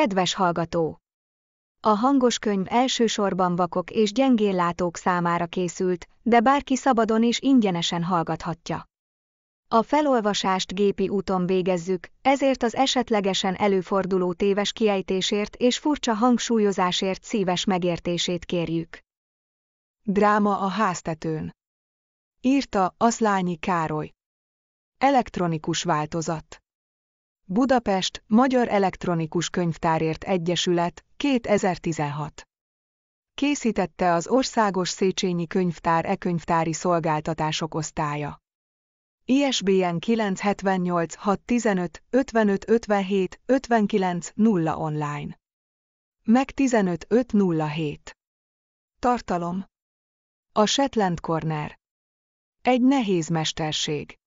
Kedves hallgató! A hangos könyv elsősorban vakok és gyengéllátók számára készült, de bárki szabadon és ingyenesen hallgathatja. A felolvasást gépi úton végezzük, ezért az esetlegesen előforduló téves kiejtésért és furcsa hangsúlyozásért szíves megértését kérjük. Dráma a háztetőn. Írta Aszlányi Károly. Elektronikus változat. Budapest, Magyar Elektronikus Könyvtárért Egyesület, 2016. Készítette az Országos Széchenyi Könyvtár e-könyvtári szolgáltatások osztálya. ISBN 978 615 55 57 59 0 online. Meg 15 Tartalom. A Shetland Corner. Egy nehéz mesterség.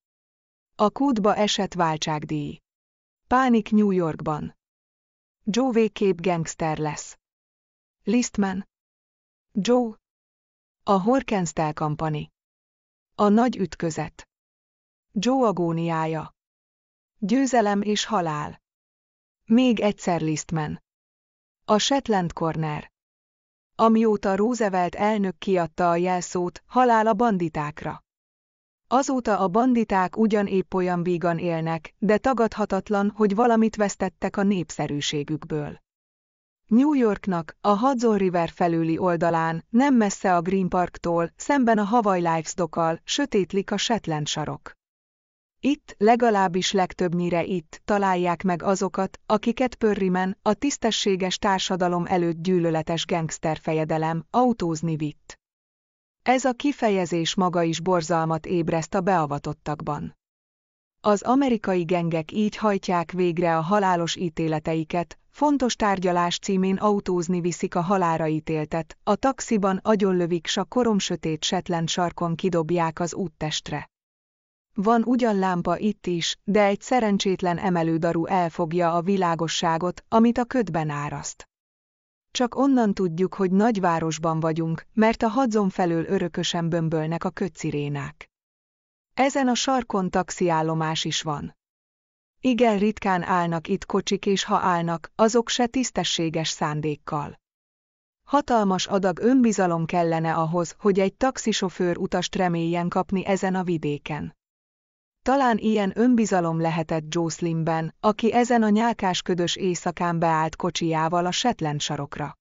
A kútba esett váltságdíj. Pánik New Yorkban. Joe végképp gangster lesz. Listman. Joe. A Horkenstel Company. A nagy ütközet. Joe agóniája. Győzelem és halál. Még egyszer Listman. A Shetland Corner. Amióta Roosevelt elnök kiadta a jelszót, halál a banditákra. Azóta a banditák ugyan épp olyan vígan élnek, de tagadhatatlan, hogy valamit vesztettek a népszerűségükből. New Yorknak, a Hudson River felüli oldalán, nem messze a Green Parktól, szemben a Hawaii Lives kal sötétlik a Shetland sarok. Itt, legalábbis legtöbbnyire itt, találják meg azokat, akiket Pörrimen, a tisztességes társadalom előtt gyűlöletes gangster fejedelem, autózni vitt. Ez a kifejezés maga is borzalmat ébreszt a beavatottakban. Az amerikai gengek így hajtják végre a halálos ítéleteiket, fontos tárgyalás címén autózni viszik a halára ítéltet, a taxiban agyonlövik s a korom sötét setlen sarkon kidobják az úttestre. Van ugyan lámpa itt is, de egy szerencsétlen emelődaru elfogja a világosságot, amit a ködben áraszt. Csak onnan tudjuk, hogy nagyvárosban vagyunk, mert a hadzon felől örökösen bömbölnek a köcirénák. Ezen a sarkon taxiállomás is van. Igen ritkán állnak itt kocsik és ha állnak, azok se tisztességes szándékkal. Hatalmas adag önbizalom kellene ahhoz, hogy egy taxisofőr utast reméljen kapni ezen a vidéken. Talán ilyen önbizalom lehetett Jocelynben, aki ezen a nyálkás ködös éjszakán beállt kocsijával a Shetland sarokra.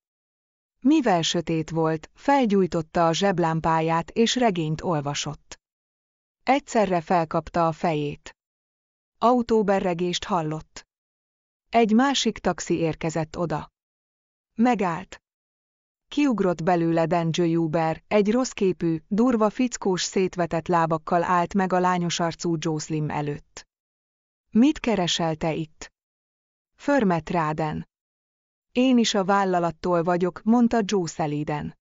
Mivel sötét volt, felgyújtotta a zseblámpáját és regényt olvasott. Egyszerre felkapta a fejét. Autóberregést hallott. Egy másik taxi érkezett oda. Megállt. Kiugrott belőle Denzső Huber, egy rossz képű, durva fickós szétvetett lábakkal állt meg a lányos arcú Jocelyn előtt. Mit keresel te itt? Förmet ráden. Én is a vállalattól vagyok, mondta Jocelyn.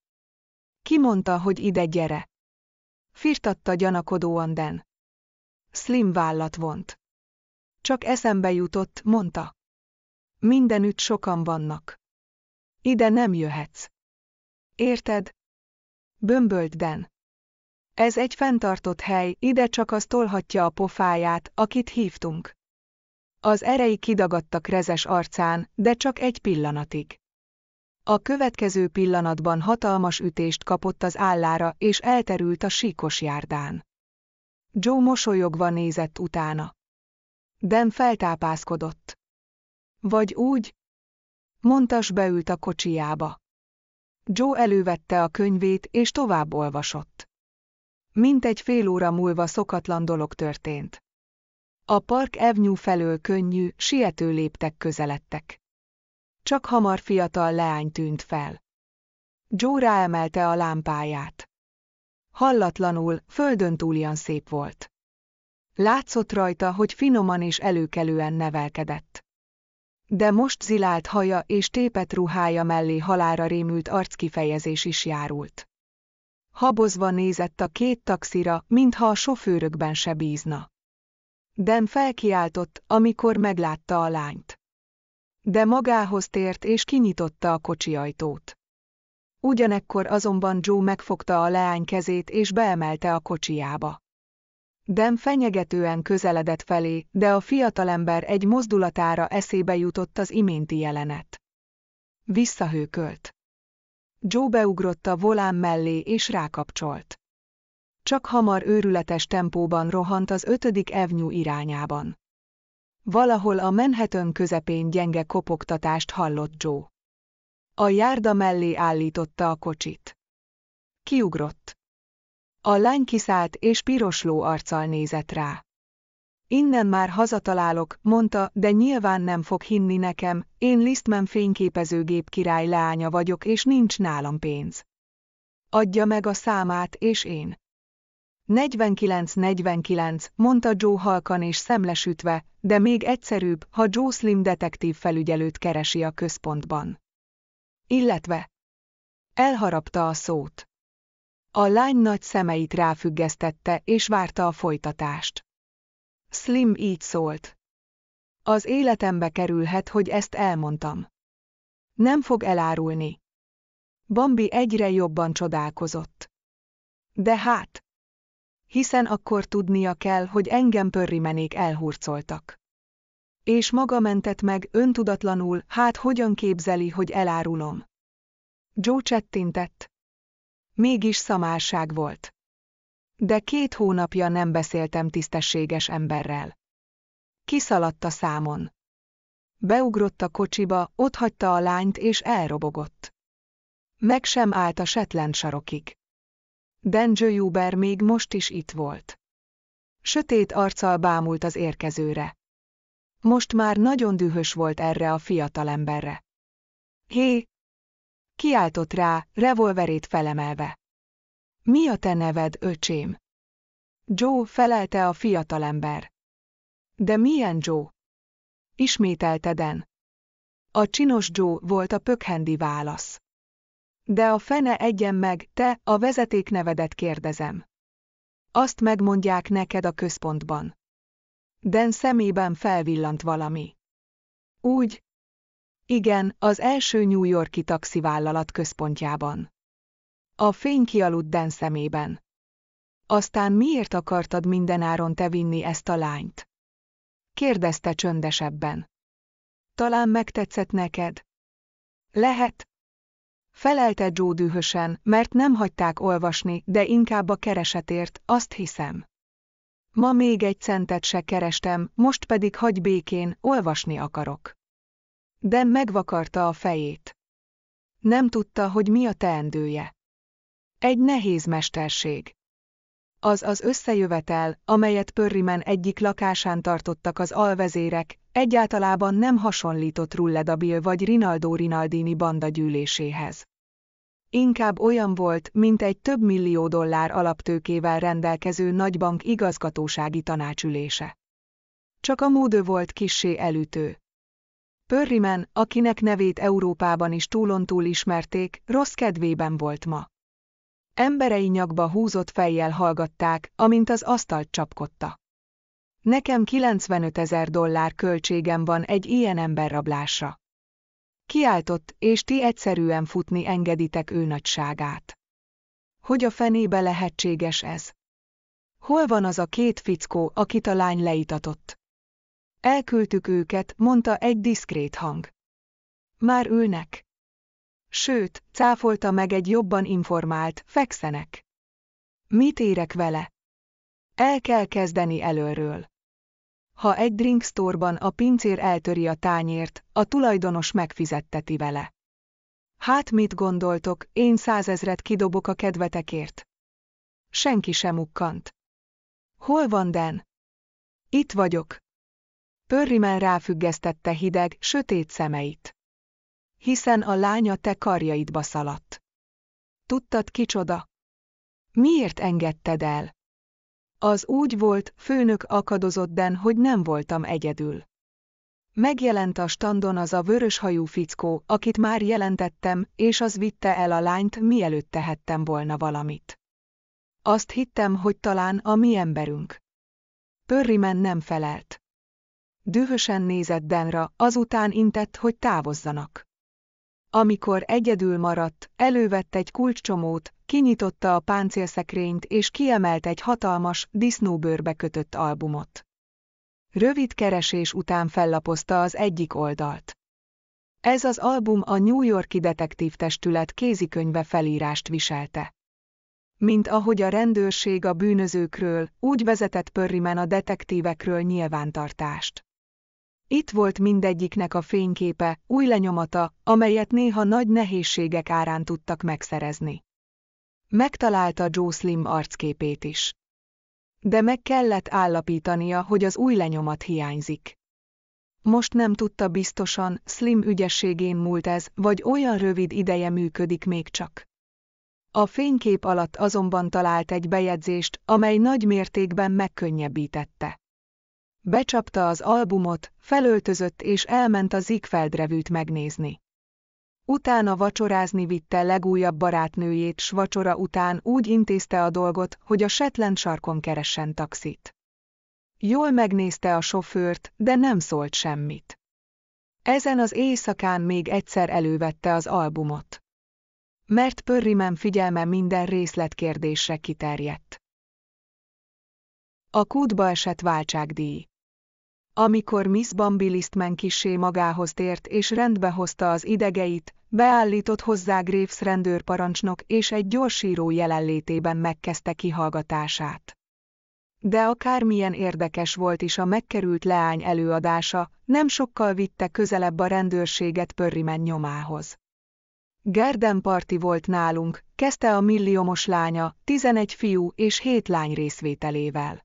Ki mondta, hogy ide gyere? Firtatta gyanakodóan Den. Slim vállat vont. Csak eszembe jutott, mondta. Mindenütt sokan vannak. Ide nem jöhetsz. Érted? Bömbölt Den. Ez egy fenntartott hely, ide csak az tolhatja a pofáját, akit hívtunk. Az erei kidagadtak rezes arcán, de csak egy pillanatig. A következő pillanatban hatalmas ütést kapott az állára, és elterült a síkos járdán. Joe mosolyogva nézett utána. Dan feltápászkodott. Vagy úgy? Montas beült a kocsiába. Joe elővette a könyvét és tovább olvasott. Mint egy fél óra múlva szokatlan dolog történt. A Park Avenue felől könnyű, siető léptek közeledtek. Csak hamar fiatal leány tűnt fel. Joe ráemelte a lámpáját. Hallatlanul, földön túlian szép volt. Látszott rajta, hogy finoman és előkelően nevelkedett de most zilált haja és tépet ruhája mellé halára rémült arckifejezés is járult. Habozva nézett a két taxira, mintha a sofőrökben se bízna. Dan felkiáltott, amikor meglátta a lányt. De magához tért és kinyitotta a kocsi ajtót. Ugyanekkor azonban Joe megfogta a leány kezét és beemelte a kocsiába. Dem fenyegetően közeledett felé, de a fiatalember egy mozdulatára eszébe jutott az iménti jelenet. Visszahőkölt. Joe beugrott a volán mellé és rákapcsolt. Csak hamar őrületes tempóban rohant az ötödik evnyú irányában. Valahol a Manhattan közepén gyenge kopogtatást hallott Joe. A járda mellé állította a kocsit. Kiugrott. A lány kiszállt és pirosló arccal nézett rá. Innen már hazatalálok, mondta, de nyilván nem fog hinni nekem, én Listman fényképezőgép király lánya vagyok és nincs nálam pénz. Adja meg a számát és én. 49-49, mondta Joe halkan és szemlesütve, de még egyszerűbb, ha Joe Slim detektív felügyelőt keresi a központban. Illetve. Elharapta a szót. A lány nagy szemeit ráfüggesztette, és várta a folytatást. Slim így szólt. Az életembe kerülhet, hogy ezt elmondtam. Nem fog elárulni. Bambi egyre jobban csodálkozott. De hát! Hiszen akkor tudnia kell, hogy engem pörrimenék elhurcoltak. És maga mentett meg öntudatlanul, hát hogyan képzeli, hogy elárulom. Joe csettintett, Mégis szamárság volt. De két hónapja nem beszéltem tisztességes emberrel. Kiszaladt a számon. Beugrott a kocsiba, hagyta a lányt és elrobogott. Meg sem állt a Shetland sarokig. Denzső Huber még most is itt volt. Sötét arccal bámult az érkezőre. Most már nagyon dühös volt erre a fiatal emberre. Hé, Kiáltott rá, revolverét felemelve. Mi a te neved, öcsém? Joe felelte a fiatalember. De milyen Joe? Ismételte Dan. A csinos Joe volt a pökhendi válasz. De a fene egyen meg, te, a vezeték nevedet kérdezem. Azt megmondják neked a központban. Den szemében felvillant valami. Úgy, igen, az első New Yorki taxivállalat központjában. A fény kialudt Dan szemében. Aztán miért akartad mindenáron te vinni ezt a lányt? Kérdezte csöndesebben. Talán megtetszett neked? Lehet. Felelte Joe dühösen, mert nem hagyták olvasni, de inkább a keresetért, azt hiszem. Ma még egy centet se kerestem, most pedig hagy békén, olvasni akarok de megvakarta a fejét. Nem tudta, hogy mi a teendője. Egy nehéz mesterség. Az az összejövetel, amelyet Pörrimen egyik lakásán tartottak az alvezérek, egyáltalában nem hasonlított Rulledabil vagy Rinaldo Rinaldini banda gyűléséhez. Inkább olyan volt, mint egy több millió dollár alaptőkével rendelkező nagybank igazgatósági tanácsülése. Csak a módő volt kissé elütő. Pörrimen, akinek nevét Európában is túlontúl ismerték, rossz kedvében volt ma. Emberei nyakba húzott fejjel hallgatták, amint az asztalt csapkodta. Nekem 95 ezer dollár költségem van egy ilyen emberrablásra. Kiáltott, és ti egyszerűen futni engeditek ő nagyságát. Hogy a fenébe lehetséges ez? Hol van az a két fickó, akit a lány leitatott? Elküldtük őket, mondta egy diszkrét hang. Már ülnek. Sőt, cáfolta meg egy jobban informált, fekszenek. Mit érek vele? El kell kezdeni előről. Ha egy drinkstore a pincér eltöri a tányért, a tulajdonos megfizetteti vele. Hát mit gondoltok, én százezret kidobok a kedvetekért? Senki sem ukkant. Hol van Den? Itt vagyok, Pörrimen ráfüggesztette hideg, sötét szemeit. Hiszen a lánya te karjaidba szaladt. Tudtad kicsoda? Miért engedted el? Az úgy volt, főnök akadozott den, hogy nem voltam egyedül. Megjelent a standon az a vöröshajú fickó, akit már jelentettem, és az vitte el a lányt, mielőtt tehettem volna valamit. Azt hittem, hogy talán a mi emberünk. Pörrimen nem felelt. Dühösen nézett Denra, azután intett, hogy távozzanak. Amikor egyedül maradt, elővett egy kulcscsomót, kinyitotta a páncélszekrényt és kiemelt egy hatalmas, disznóbőrbe kötött albumot. Rövid keresés után fellapozta az egyik oldalt. Ez az album a New Yorki Detektív Testület kézikönyve felírást viselte. Mint ahogy a rendőrség a bűnözőkről, úgy vezetett Pörrimen a detektívekről nyilvántartást. Itt volt mindegyiknek a fényképe, új lenyomata, amelyet néha nagy nehézségek árán tudtak megszerezni. Megtalálta Joe Slim arcképét is. De meg kellett állapítania, hogy az új lenyomat hiányzik. Most nem tudta biztosan, Slim ügyességén múlt ez, vagy olyan rövid ideje működik még csak. A fénykép alatt azonban talált egy bejegyzést, amely nagy mértékben megkönnyebbítette. Becsapta az albumot, felöltözött és elment a Ziegfeld revűt megnézni. Utána vacsorázni vitte legújabb barátnőjét, s vacsora után úgy intézte a dolgot, hogy a Shetland sarkon keressen taxit. Jól megnézte a sofőrt, de nem szólt semmit. Ezen az éjszakán még egyszer elővette az albumot. Mert Pörrimen figyelme minden részletkérdésre kiterjedt. A kútba esett váltságdíj. Amikor Miss Bambi Listman kisé magához tért és rendbe hozta az idegeit, beállított hozzá Graves rendőrparancsnok és egy gyorsíró jelenlétében megkezdte kihallgatását. De akármilyen érdekes volt is a megkerült leány előadása, nem sokkal vitte közelebb a rendőrséget Pörrimen nyomához. Gerden parti volt nálunk, kezdte a milliómos lánya, 11 fiú és 7 lány részvételével.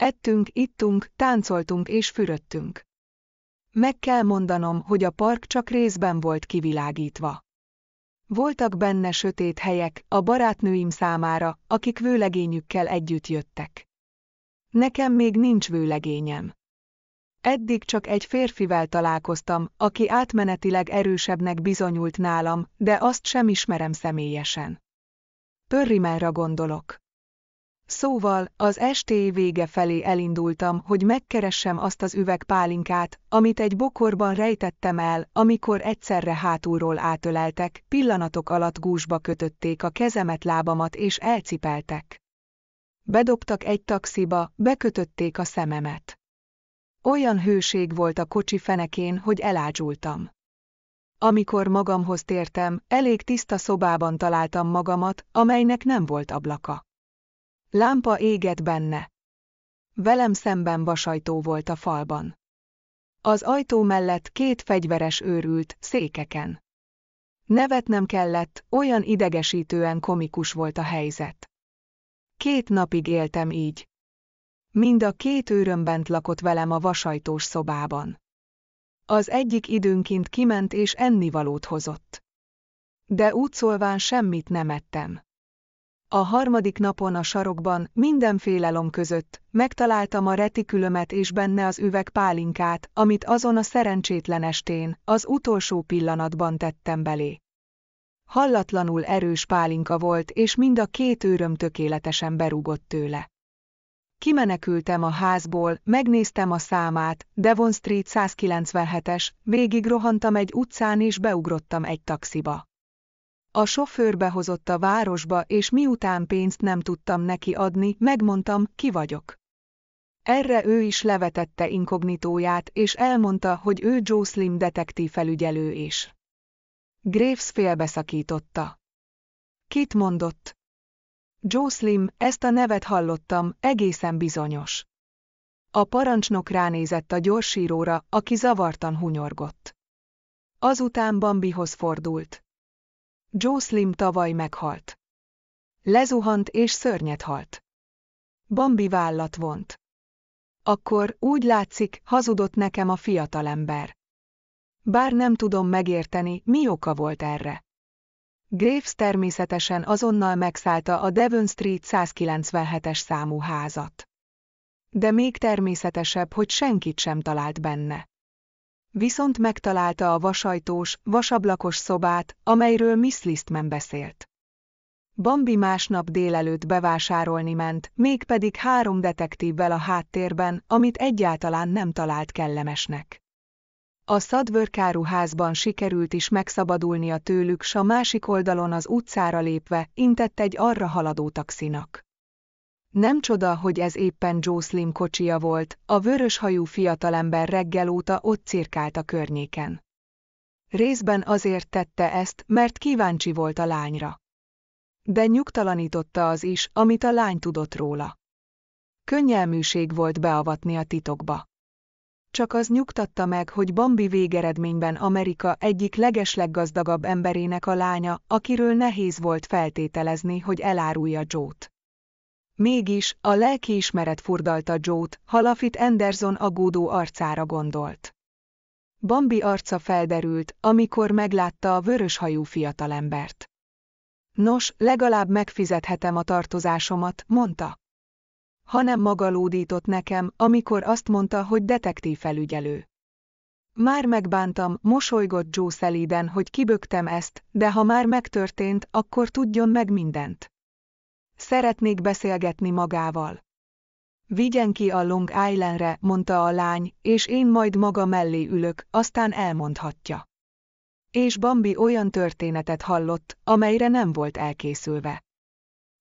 Ettünk, ittunk, táncoltunk és füröttünk. Meg kell mondanom, hogy a park csak részben volt kivilágítva. Voltak benne sötét helyek, a barátnőim számára, akik vőlegényükkel együtt jöttek. Nekem még nincs vőlegényem. Eddig csak egy férfivel találkoztam, aki átmenetileg erősebbnek bizonyult nálam, de azt sem ismerem személyesen. Pörrimelra gondolok. Szóval, az esté vége felé elindultam, hogy megkeressem azt az üvegpálinkát, amit egy bokorban rejtettem el, amikor egyszerre hátulról átöleltek, pillanatok alatt gúzsba kötötték a kezemet lábamat és elcipeltek. Bedobtak egy taxiba, bekötötték a szememet. Olyan hőség volt a kocsi fenekén, hogy elágyultam. Amikor magamhoz tértem, elég tiszta szobában találtam magamat, amelynek nem volt ablaka. Lámpa égett benne. Velem szemben vasajtó volt a falban. Az ajtó mellett két fegyveres őrült, székeken. Nevetnem kellett, olyan idegesítően komikus volt a helyzet. Két napig éltem így. Mind a két őröm bent lakott velem a vasajtós szobában. Az egyik időnként kiment és ennivalót hozott. De útszolván semmit nem ettem. A harmadik napon a sarokban, minden félelom között, megtaláltam a retikülömet és benne az üveg pálinkát, amit azon a szerencsétlen estén, az utolsó pillanatban tettem belé. Hallatlanul erős pálinka volt, és mind a két őröm tökéletesen berúgott tőle. Kimenekültem a házból, megnéztem a számát, Devon Street 197-es, végig rohantam egy utcán és beugrottam egy taxiba. A sofőr behozott a városba, és miután pénzt nem tudtam neki adni, megmondtam, ki vagyok. Erre ő is levetette inkognitóját, és elmondta, hogy ő Joe Slim detektív felügyelő is. Graves félbeszakította. Kit mondott? Joe Slim, ezt a nevet hallottam, egészen bizonyos. A parancsnok ránézett a gyorsíróra, aki zavartan hunyorgott. Azután Bambihoz fordult. Joe Slim tavaly meghalt. Lezuhant és szörnyet halt. Bambi vállat vont. Akkor, úgy látszik, hazudott nekem a fiatalember. Bár nem tudom megérteni, mi oka volt erre. Graves természetesen azonnal megszállta a Devon Street 197-es számú házat. De még természetesebb, hogy senkit sem talált benne viszont megtalálta a vasajtós, vasablakos szobát, amelyről Miss Listman beszélt. Bambi másnap délelőtt bevásárolni ment, mégpedig három detektívvel a háttérben, amit egyáltalán nem talált kellemesnek. A szadvörkáruházban sikerült is megszabadulnia tőlük, s a másik oldalon az utcára lépve intett egy arra haladó taxinak. Nem csoda, hogy ez éppen Joe Slim kocsia volt, a vöröshajú fiatalember reggel óta ott cirkált a környéken. Részben azért tette ezt, mert kíváncsi volt a lányra. De nyugtalanította az is, amit a lány tudott róla. Könnyelműség volt beavatni a titokba. Csak az nyugtatta meg, hogy Bambi végeredményben Amerika egyik legesleggazdagabb emberének a lánya, akiről nehéz volt feltételezni, hogy elárulja Joe-t. Mégis, a lelkiismeret furdalta Joe-t, Halafit Anderson agódó arcára gondolt. Bambi arca felderült, amikor meglátta a vöröshajú fiatalembert. Nos, legalább megfizethetem a tartozásomat, mondta. Hanem magalódított nekem, amikor azt mondta, hogy detektív felügyelő. Már megbántam, mosolygott Joe szelíden, hogy kibögtem ezt, de ha már megtörtént, akkor tudjon meg mindent. Szeretnék beszélgetni magával. Vigyen ki a Long Islandre, mondta a lány, és én majd maga mellé ülök, aztán elmondhatja. És Bambi olyan történetet hallott, amelyre nem volt elkészülve.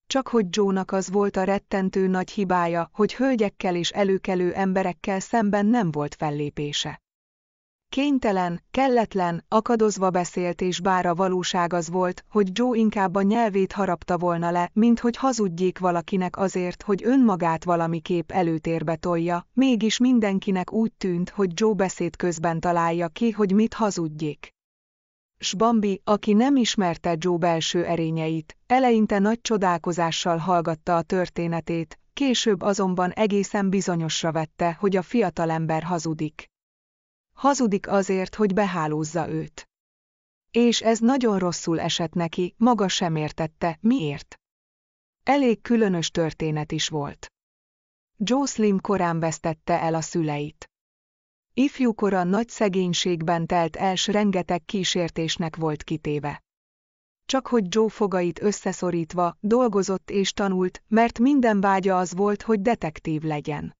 Csak hogy Jónak az volt a rettentő nagy hibája, hogy hölgyekkel és előkelő emberekkel szemben nem volt fellépése. Kénytelen, kelletlen, akadozva beszélt és bár a valóság az volt, hogy Joe inkább a nyelvét harapta volna le, mint hogy hazudjék valakinek azért, hogy önmagát valamiképp előtérbe tolja, mégis mindenkinek úgy tűnt, hogy Joe beszéd közben találja ki, hogy mit hazudjék. Sbambi, aki nem ismerte Joe belső erényeit, eleinte nagy csodálkozással hallgatta a történetét, később azonban egészen bizonyosra vette, hogy a fiatalember hazudik. Hazudik azért, hogy behálózza őt. És ez nagyon rosszul esett neki, maga sem értette, miért. Elég különös történet is volt. Joe Slim korán vesztette el a szüleit. Ifjúkora nagy szegénységben telt els rengeteg kísértésnek volt kitéve. Csak hogy Joe fogait összeszorítva, dolgozott és tanult, mert minden vágya az volt, hogy detektív legyen.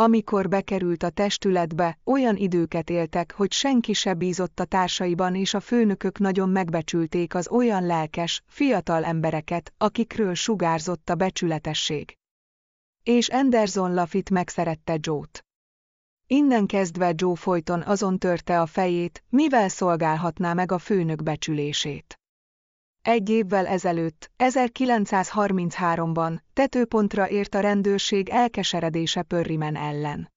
Amikor bekerült a testületbe, olyan időket éltek, hogy senki se bízott a társaiban és a főnökök nagyon megbecsülték az olyan lelkes, fiatal embereket, akikről sugárzott a becsületesség. És Anderson Lafitt megszerette Joe-t. Innen kezdve Joe folyton azon törte a fejét, mivel szolgálhatná meg a főnök becsülését. Egy évvel ezelőtt, 1933-ban, tetőpontra ért a rendőrség elkeseredése Pörrimen ellen.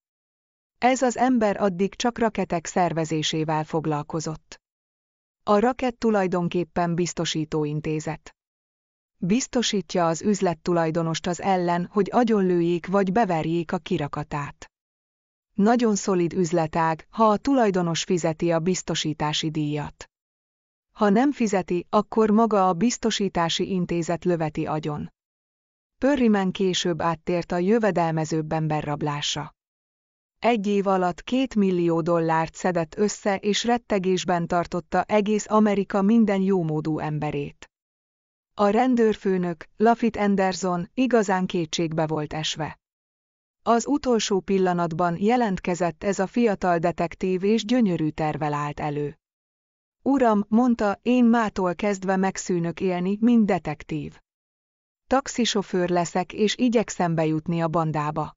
Ez az ember addig csak raketek szervezésével foglalkozott. A rakett tulajdonképpen intézet. Biztosítja az üzlettulajdonost az ellen, hogy agyonlőjék vagy beverjék a kirakatát. Nagyon szolid üzletág, ha a tulajdonos fizeti a biztosítási díjat. Ha nem fizeti, akkor maga a biztosítási intézet löveti agyon. Pörrimen később áttért a jövedelmezőbb emberrablása. Egy év alatt két millió dollárt szedett össze és rettegésben tartotta egész Amerika minden jómódú emberét. A rendőrfőnök, Lafit Anderson, igazán kétségbe volt esve. Az utolsó pillanatban jelentkezett ez a fiatal detektív és gyönyörű tervel állt elő. Uram, mondta, én mától kezdve megszűnök élni, mint detektív. Taxisofőr leszek és igyekszem bejutni a bandába.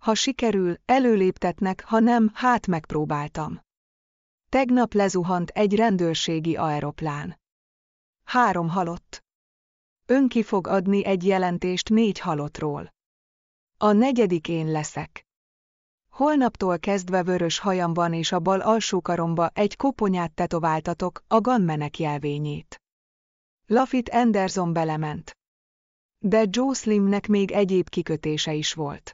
Ha sikerül, előléptetnek, ha nem, hát megpróbáltam. Tegnap lezuhant egy rendőrségi aeroplán. Három halott. Önki fog adni egy jelentést négy halottról. A negyedikén leszek. Holnaptól kezdve vörös hajamban és a bal alsó karomba egy koponyát tetováltatok, a ganmenek jelvényét. Lafit Anderson belement. De Joe Slimnek még egyéb kikötése is volt.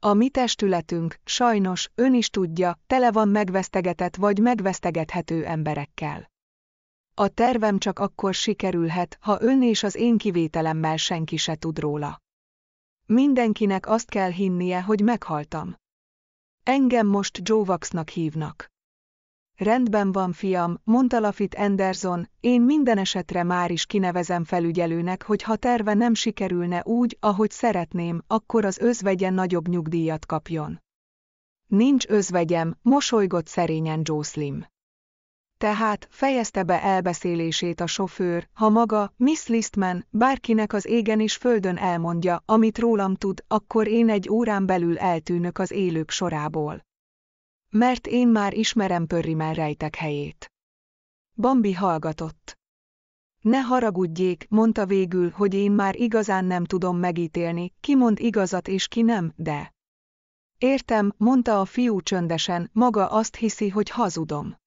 A mi testületünk, sajnos, ön is tudja, tele van megvesztegetett vagy megvesztegethető emberekkel. A tervem csak akkor sikerülhet, ha ön és az én kivételemmel senki se tud róla. Mindenkinek azt kell hinnie, hogy meghaltam. Engem most Joe Waxnak hívnak. Rendben van, fiam, mondta Lafit Anderson, én minden esetre már is kinevezem felügyelőnek, hogy ha terve nem sikerülne úgy, ahogy szeretném, akkor az özvegyen nagyobb nyugdíjat kapjon. Nincs özvegyem, mosolygott szerényen Joe Slim tehát fejezte be elbeszélését a sofőr, ha maga, Miss Listman, bárkinek az égen és földön elmondja, amit rólam tud, akkor én egy órán belül eltűnök az élők sorából. Mert én már ismerem Pörrimen rejtek helyét. Bambi hallgatott. Ne haragudjék, mondta végül, hogy én már igazán nem tudom megítélni, ki mond igazat és ki nem, de... Értem, mondta a fiú csöndesen, maga azt hiszi, hogy hazudom.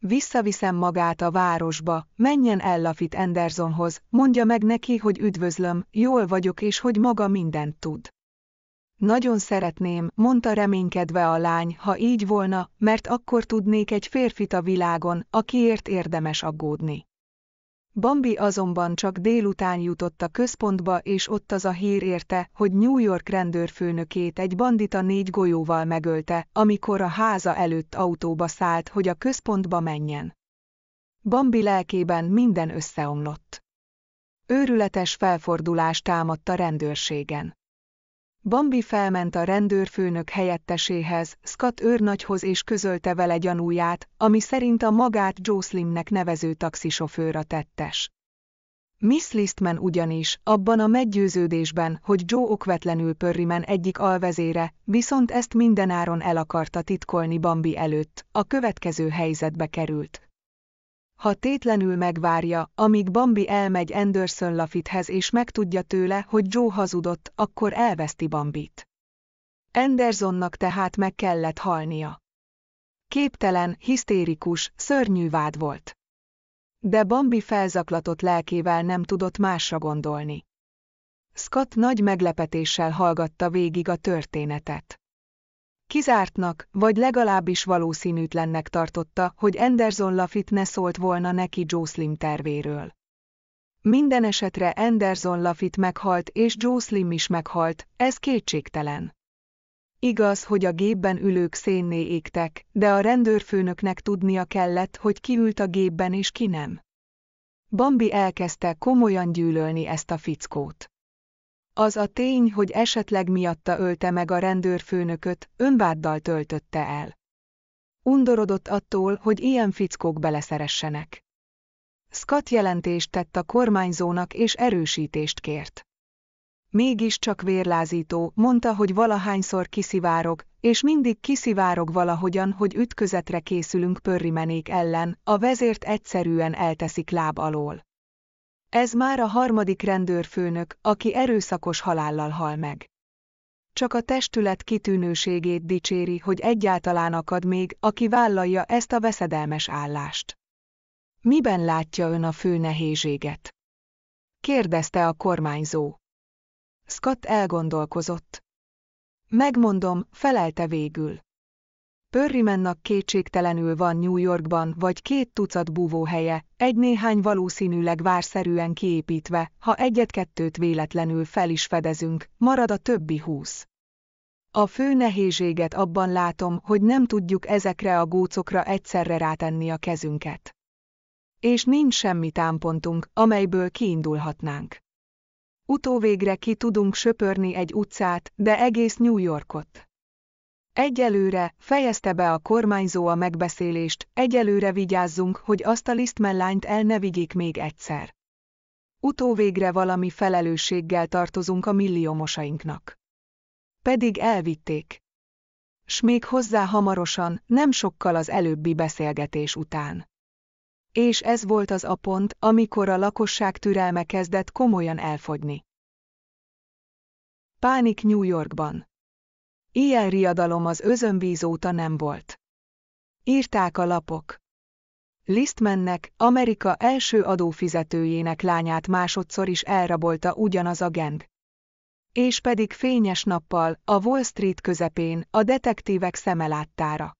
Visszaviszem magát a városba, menjen el Lafit Andersonhoz, mondja meg neki, hogy üdvözlöm, jól vagyok és hogy maga mindent tud. Nagyon szeretném, mondta reménykedve a lány, ha így volna, mert akkor tudnék egy férfit a világon, akiért érdemes aggódni. Bambi azonban csak délután jutott a központba és ott az a hír érte, hogy New York rendőrfőnökét egy bandita négy golyóval megölte, amikor a háza előtt autóba szállt, hogy a központba menjen. Bambi lelkében minden összeomlott. Őrületes felfordulás támadta rendőrségen. Bambi felment a rendőrfőnök helyetteséhez, Scott őrnagyhoz és közölte vele gyanúját, ami szerint a magát Slimnek nevező taxisofőr tettes. Miss Listman ugyanis, abban a meggyőződésben, hogy Joe okvetlenül Pörrimen egyik alvezére, viszont ezt mindenáron el akarta titkolni Bambi előtt, a következő helyzetbe került ha tétlenül megvárja, amíg Bambi elmegy Anderson Lafithez és megtudja tőle, hogy Joe hazudott, akkor elveszti Bambit. Andersonnak tehát meg kellett halnia. Képtelen, hisztérikus, szörnyű vád volt. De Bambi felzaklatott lelkével nem tudott másra gondolni. Scott nagy meglepetéssel hallgatta végig a történetet. Kizártnak, vagy legalábbis valószínűtlennek tartotta, hogy Anderson Lafitte ne szólt volna neki Joe Slim tervéről. Minden esetre Anderson Lafitte meghalt és Joe Slim is meghalt, ez kétségtelen. Igaz, hogy a gépben ülők szénné égtek, de a rendőrfőnöknek tudnia kellett, hogy ki ült a gépben és ki nem. Bambi elkezdte komolyan gyűlölni ezt a fickót. Az a tény, hogy esetleg miatta ölte meg a rendőrfőnököt, önbáddal töltötte el. Undorodott attól, hogy ilyen fickók beleszeressenek. Scott jelentést tett a kormányzónak és erősítést kért. Mégiscsak vérlázító, mondta, hogy valahányszor kiszivárog, és mindig kiszivárog valahogyan, hogy ütközetre készülünk pörrimenék ellen, a vezért egyszerűen elteszik láb alól. Ez már a harmadik rendőrfőnök, aki erőszakos halállal hal meg. Csak a testület kitűnőségét dicséri, hogy egyáltalán akad még, aki vállalja ezt a veszedelmes állást. Miben látja ön a fő nehézséget? Kérdezte a kormányzó. Scott elgondolkozott. Megmondom, felelte végül. Pörrimennak kétségtelenül van New Yorkban vagy két tucat búvóhelye, egy-néhány valószínűleg várszerűen kiépítve, ha egyet-kettőt véletlenül fel is fedezünk, marad a többi húsz. A fő nehézséget abban látom, hogy nem tudjuk ezekre a gócokra egyszerre rátenni a kezünket. És nincs semmi támpontunk, amelyből kiindulhatnánk. Utóvégre ki tudunk söpörni egy utcát, de egész New Yorkot. Egyelőre, fejezte be a kormányzó a megbeszélést, egyelőre vigyázzunk, hogy azt a lisztmellányt el ne vigyék még egyszer. Utóvégre valami felelősséggel tartozunk a milliómosainknak. Pedig elvitték. S még hozzá hamarosan, nem sokkal az előbbi beszélgetés után. És ez volt az a pont, amikor a lakosság türelme kezdett komolyan elfogyni. Pánik New Yorkban. Ilyen riadalom az özönbízóta nem volt. Írták a lapok. Listmannek, Amerika első adófizetőjének lányát másodszor is elrabolta ugyanaz a geng. És pedig fényes nappal, a Wall Street közepén, a detektívek láttára.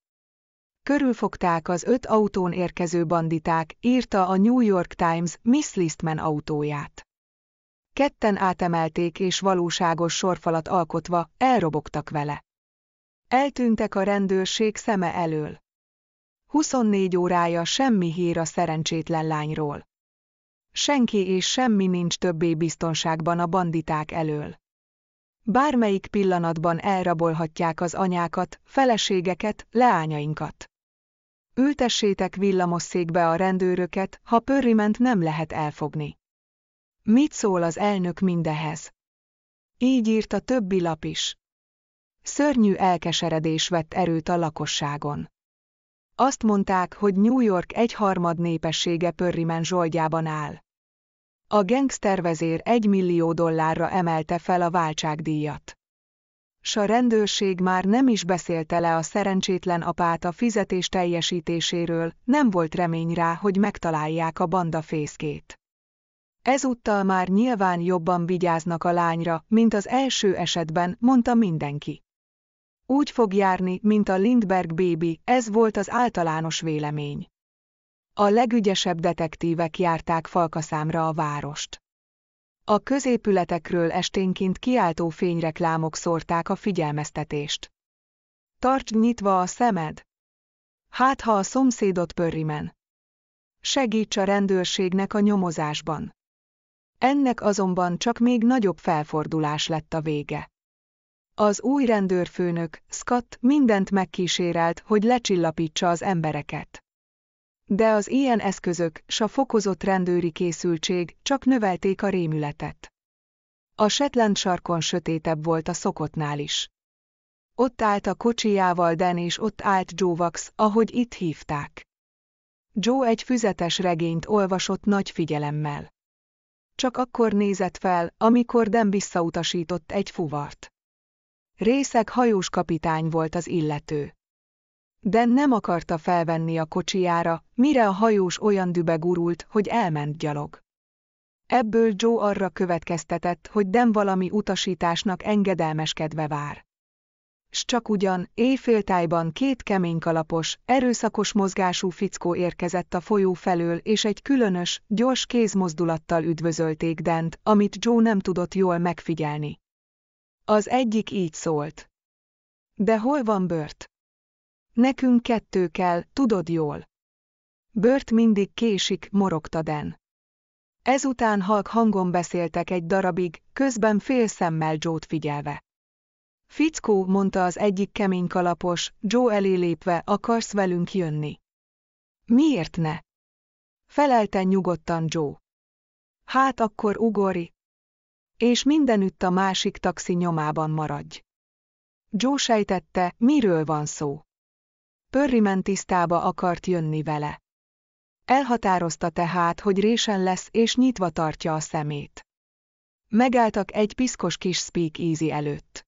Körülfogták az öt autón érkező banditák, írta a New York Times Miss Listman autóját. Ketten átemelték és valóságos sorfalat alkotva, elrobogtak vele. Eltűntek a rendőrség szeme elől. 24 órája semmi hír a szerencsétlen lányról. Senki és semmi nincs többé biztonságban a banditák elől. Bármelyik pillanatban elrabolhatják az anyákat, feleségeket, leányainkat. Ültessétek villamosszékbe a rendőröket, ha pörriment nem lehet elfogni. Mit szól az elnök mindehez? Így írt a többi lap is. Szörnyű elkeseredés vett erőt a lakosságon. Azt mondták, hogy New York egyharmad népessége Pörrimen zsoldjában áll. A gengsztervezér egy millió dollárra emelte fel a váltságdíjat. S a rendőrség már nem is beszélte le a szerencsétlen apát a fizetés teljesítéséről, nem volt remény rá, hogy megtalálják a banda fészkét. Ezúttal már nyilván jobban vigyáznak a lányra, mint az első esetben, mondta mindenki. Úgy fog járni, mint a Lindberg bébi, ez volt az általános vélemény. A legügyesebb detektívek járták falkaszámra a várost. A középületekről esténként kiáltó fényreklámok szórták a figyelmeztetést. Tartsd nyitva a szemed! Hát ha a szomszédot pörrimen! Segíts a rendőrségnek a nyomozásban! Ennek azonban csak még nagyobb felfordulás lett a vége. Az új rendőrfőnök, Scott, mindent megkísérelt, hogy lecsillapítsa az embereket. De az ilyen eszközök, s a fokozott rendőri készültség csak növelték a rémületet. A Shetland sarkon sötétebb volt a szokottnál is. Ott állt a kocsijával Den és ott állt Joe Vax, ahogy itt hívták. Joe egy füzetes regényt olvasott nagy figyelemmel. Csak akkor nézett fel, amikor Den visszautasított egy fuvart. Részeg hajós kapitány volt az illető. De nem akarta felvenni a kocsiára, mire a hajós olyan gurult, hogy elment gyalog. Ebből Joe arra következtetett, hogy nem valami utasításnak engedelmeskedve vár. S csak ugyan, éjféltájban két kemény kalapos, erőszakos mozgású fickó érkezett a folyó felől és egy különös, gyors kézmozdulattal üdvözölték Dent, amit Joe nem tudott jól megfigyelni. Az egyik így szólt. De hol van Bört? Nekünk kettő kell, tudod jól. Bört mindig késik, morogta Den. Ezután halk hangon beszéltek egy darabig, közben szemmel Joe-t figyelve. Fickó, mondta az egyik kemény kalapos, Joe elé lépve, akarsz velünk jönni. Miért ne? Felelte nyugodtan Joe. Hát akkor ugori.” és mindenütt a másik taxi nyomában maradj. Joe sejtette, miről van szó. Pörrimen tisztába akart jönni vele. Elhatározta tehát, hogy résen lesz és nyitva tartja a szemét. Megálltak egy piszkos kis speakeasy előtt.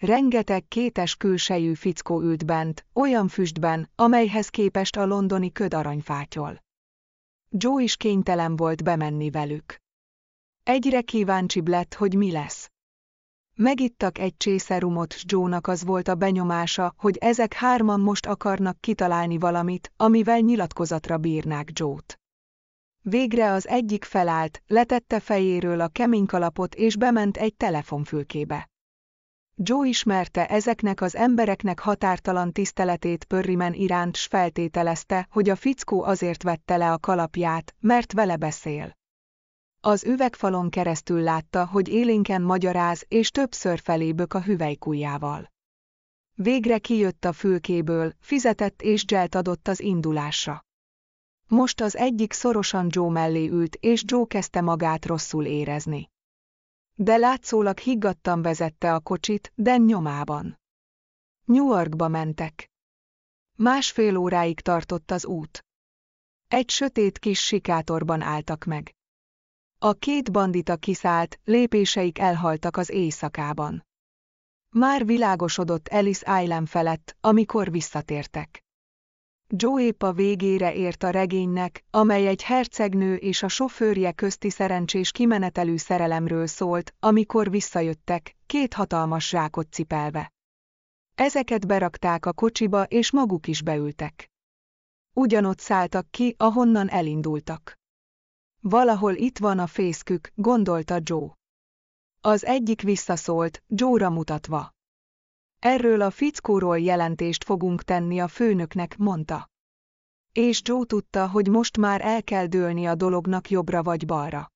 Rengeteg kétes külsejű fickó ült bent, olyan füstben, amelyhez képest a londoni köd aranyfátyol. Joe is kénytelen volt bemenni velük. Egyre kíváncsibb lett, hogy mi lesz. Megittak egy csészerumot, s az volt a benyomása, hogy ezek hárman most akarnak kitalálni valamit, amivel nyilatkozatra bírnák Jót. Végre az egyik felállt, letette fejéről a kemény kalapot és bement egy telefonfülkébe. Joe ismerte ezeknek az embereknek határtalan tiszteletét Pörrimen iránt s feltételezte, hogy a fickó azért vette le a kalapját, mert vele beszél. Az üvegfalon keresztül látta, hogy élénken magyaráz, és többször felébök a hüvelykujjával. Végre kijött a fülkéből, fizetett és dzselt adott az indulásra. Most az egyik szorosan Joe mellé ült, és Joe kezdte magát rosszul érezni. De látszólag higgadtan vezette a kocsit, de nyomában. New Yorkba mentek. Másfél óráig tartott az út. Egy sötét kis sikátorban álltak meg. A két bandita kiszállt, lépéseik elhaltak az éjszakában. Már világosodott Ellis Island felett, amikor visszatértek. Joe épp a végére ért a regénynek, amely egy hercegnő és a sofőrje közti szerencsés kimenetelű szerelemről szólt, amikor visszajöttek, két hatalmas zsákot cipelve. Ezeket berakták a kocsiba és maguk is beültek. Ugyanott szálltak ki, ahonnan elindultak. Valahol itt van a fészkük, gondolta Joe. Az egyik visszaszólt, Joe-ra mutatva. Erről a fickóról jelentést fogunk tenni a főnöknek, mondta. És Joe tudta, hogy most már el kell dőlni a dolognak jobbra vagy balra.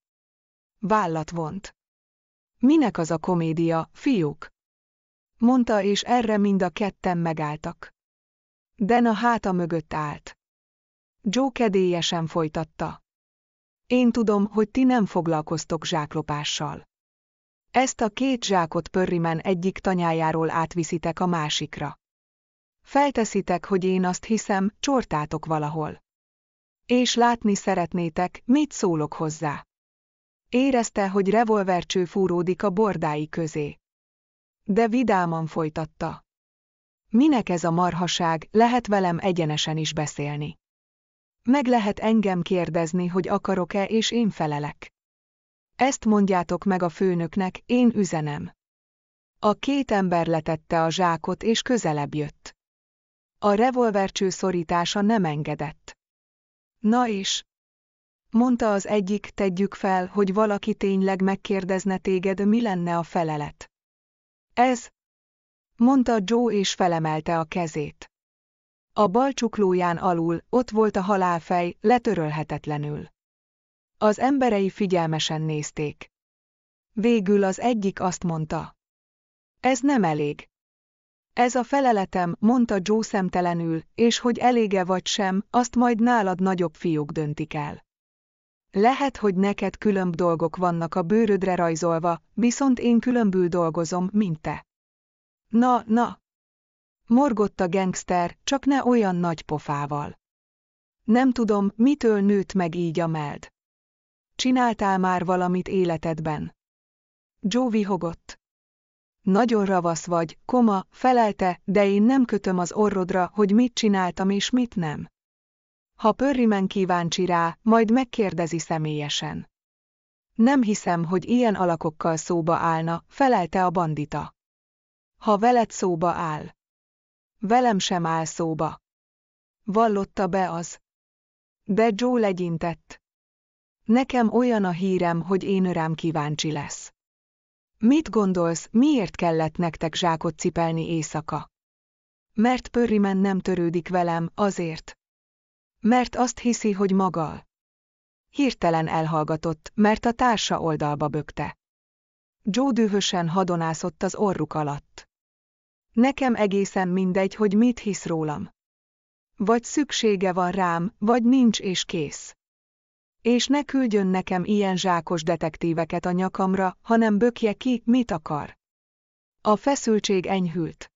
Vállat vont. Minek az a komédia, fiúk? Mondta, és erre mind a ketten megálltak. Den a háta mögött állt. Joe kedélyesen folytatta. Én tudom, hogy ti nem foglalkoztok zsáklopással. Ezt a két zsákot pörrimen egyik tanyájáról átviszitek a másikra. Felteszitek, hogy én azt hiszem, csortátok valahol. És látni szeretnétek, mit szólok hozzá. Érezte, hogy revolvercső fúródik a bordái közé. De vidáman folytatta. Minek ez a marhaság, lehet velem egyenesen is beszélni. Meg lehet engem kérdezni, hogy akarok-e, és én felelek. Ezt mondjátok meg a főnöknek, én üzenem. A két ember letette a zsákot, és közelebb jött. A revolvercső szorítása nem engedett. Na és? Mondta az egyik, tegyük fel, hogy valaki tényleg megkérdezne téged, mi lenne a felelet. Ez? Mondta Joe és felemelte a kezét. A bal csuklóján alul, ott volt a halálfej, letörölhetetlenül. Az emberei figyelmesen nézték. Végül az egyik azt mondta. Ez nem elég. Ez a feleletem, mondta Joe szemtelenül, és hogy elége vagy sem, azt majd nálad nagyobb fiúk döntik el. Lehet, hogy neked különb dolgok vannak a bőrödre rajzolva, viszont én különbül dolgozom, mint te. Na, na, Morgott a gengszter, csak ne olyan nagy pofával. Nem tudom, mitől nőtt meg így a meld. Csináltál már valamit életedben? Joe vihogott. Nagyon ravasz vagy, koma, felelte, de én nem kötöm az orrodra, hogy mit csináltam és mit nem. Ha Pörrimen kíváncsi rá, majd megkérdezi személyesen. Nem hiszem, hogy ilyen alakokkal szóba állna, felelte a bandita. Ha veled szóba áll. Velem sem áll szóba. Vallotta be az. De Joe legyintett. Nekem olyan a hírem, hogy én örám kíváncsi lesz. Mit gondolsz, miért kellett nektek zsákot cipelni éjszaka? Mert Pörrimen nem törődik velem, azért. Mert azt hiszi, hogy magal. Hirtelen elhallgatott, mert a társa oldalba bökte. Joe dühösen hadonászott az orruk alatt. Nekem egészen mindegy, hogy mit hisz rólam. Vagy szüksége van rám, vagy nincs és kész. És ne küldjön nekem ilyen zsákos detektíveket a nyakamra, hanem bökje ki, mit akar. A feszültség enyhült.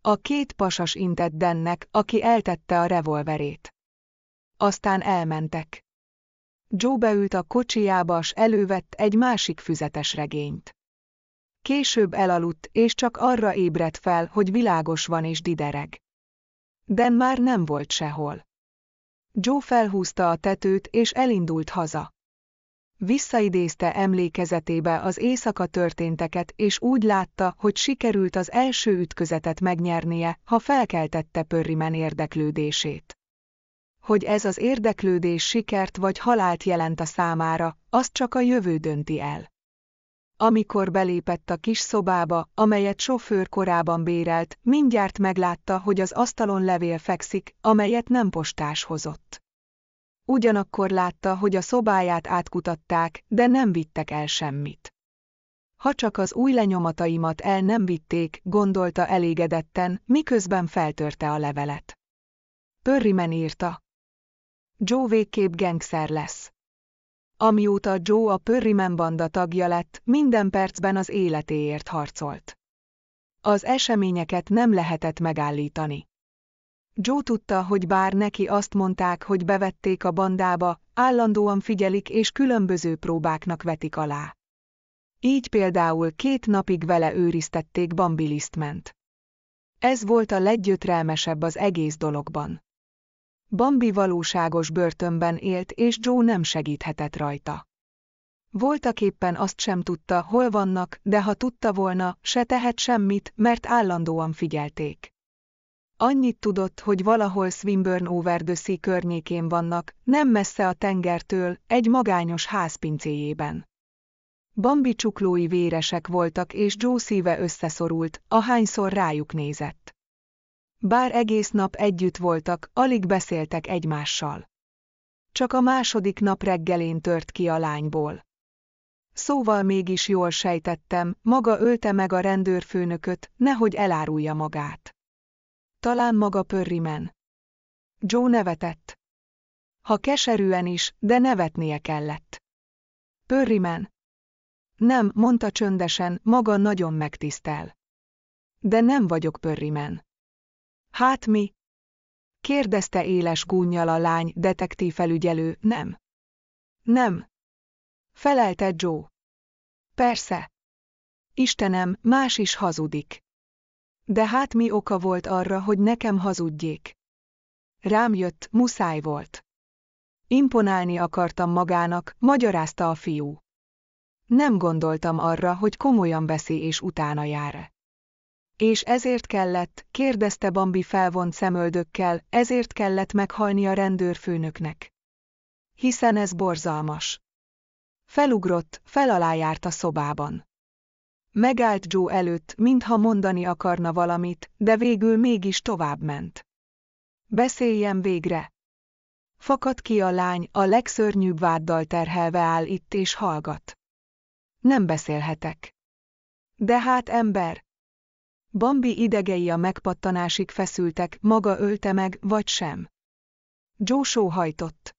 A két pasas intett Dennek, aki eltette a revolverét. Aztán elmentek. Joe beült a kocsiába, s elővett egy másik füzetes regényt. Később elaludt, és csak arra ébredt fel, hogy világos van és didereg. De már nem volt sehol. Joe felhúzta a tetőt és elindult haza. Visszaidézte emlékezetébe az éjszaka történteket, és úgy látta, hogy sikerült az első ütközetet megnyernie, ha felkeltette Pörrimen érdeklődését. Hogy ez az érdeklődés sikert vagy halált jelent a számára, azt csak a jövő dönti el. Amikor belépett a kis szobába, amelyet sofőr korában bérelt, mindjárt meglátta, hogy az asztalon levél fekszik, amelyet nem postás hozott. Ugyanakkor látta, hogy a szobáját átkutatták, de nem vittek el semmit. Ha csak az új lenyomataimat el nem vitték, gondolta elégedetten, miközben feltörte a levelet. Pörrimen írta. Joe végképp gengszer lesz. Amióta Joe a Pörrimen banda tagja lett, minden percben az életéért harcolt. Az eseményeket nem lehetett megállítani. Joe tudta, hogy bár neki azt mondták, hogy bevették a bandába, állandóan figyelik és különböző próbáknak vetik alá. Így például két napig vele őriztették Bambi Listment. Ez volt a leggyötrelmesebb az egész dologban. Bambi valóságos börtönben élt, és Joe nem segíthetett rajta. Voltak éppen azt sem tudta, hol vannak, de ha tudta volna, se tehet semmit, mert állandóan figyelték. Annyit tudott, hogy valahol Swinburne over the sea környékén vannak, nem messze a tengertől, egy magányos házpincéjében. Bambi csuklói véresek voltak és Joe szíve összeszorult, ahányszor rájuk nézett. Bár egész nap együtt voltak, alig beszéltek egymással. Csak a második nap reggelén tört ki a lányból. Szóval mégis jól sejtettem, maga ölte meg a rendőrfőnököt, nehogy elárulja magát. Talán maga Pörrimen. Joe nevetett. Ha keserűen is, de nevetnie kellett. Pörrimen. Nem, mondta csöndesen, maga nagyon megtisztel. De nem vagyok Pörrimen. Hát mi? kérdezte éles gúnyjal a lány, detektív felügyelő, nem? Nem. Felelte Joe. Persze. Istenem, más is hazudik. De hát mi oka volt arra, hogy nekem hazudjék? Rám jött, muszáj volt. Imponálni akartam magának, magyarázta a fiú. Nem gondoltam arra, hogy komolyan veszi és utána jár. És ezért kellett, kérdezte Bambi felvont szemöldökkel, ezért kellett meghalni a rendőrfőnöknek. Hiszen ez borzalmas. Felugrott, felalá járt a szobában. Megállt Joe előtt, mintha mondani akarna valamit, de végül mégis továbbment. Beszéljen végre! Fakad ki a lány, a legszörnyűbb váddal terhelve áll itt és hallgat. Nem beszélhetek. De hát ember, Bambi idegei a megpattanásig feszültek, maga ölte meg, vagy sem. Joe sóhajtott.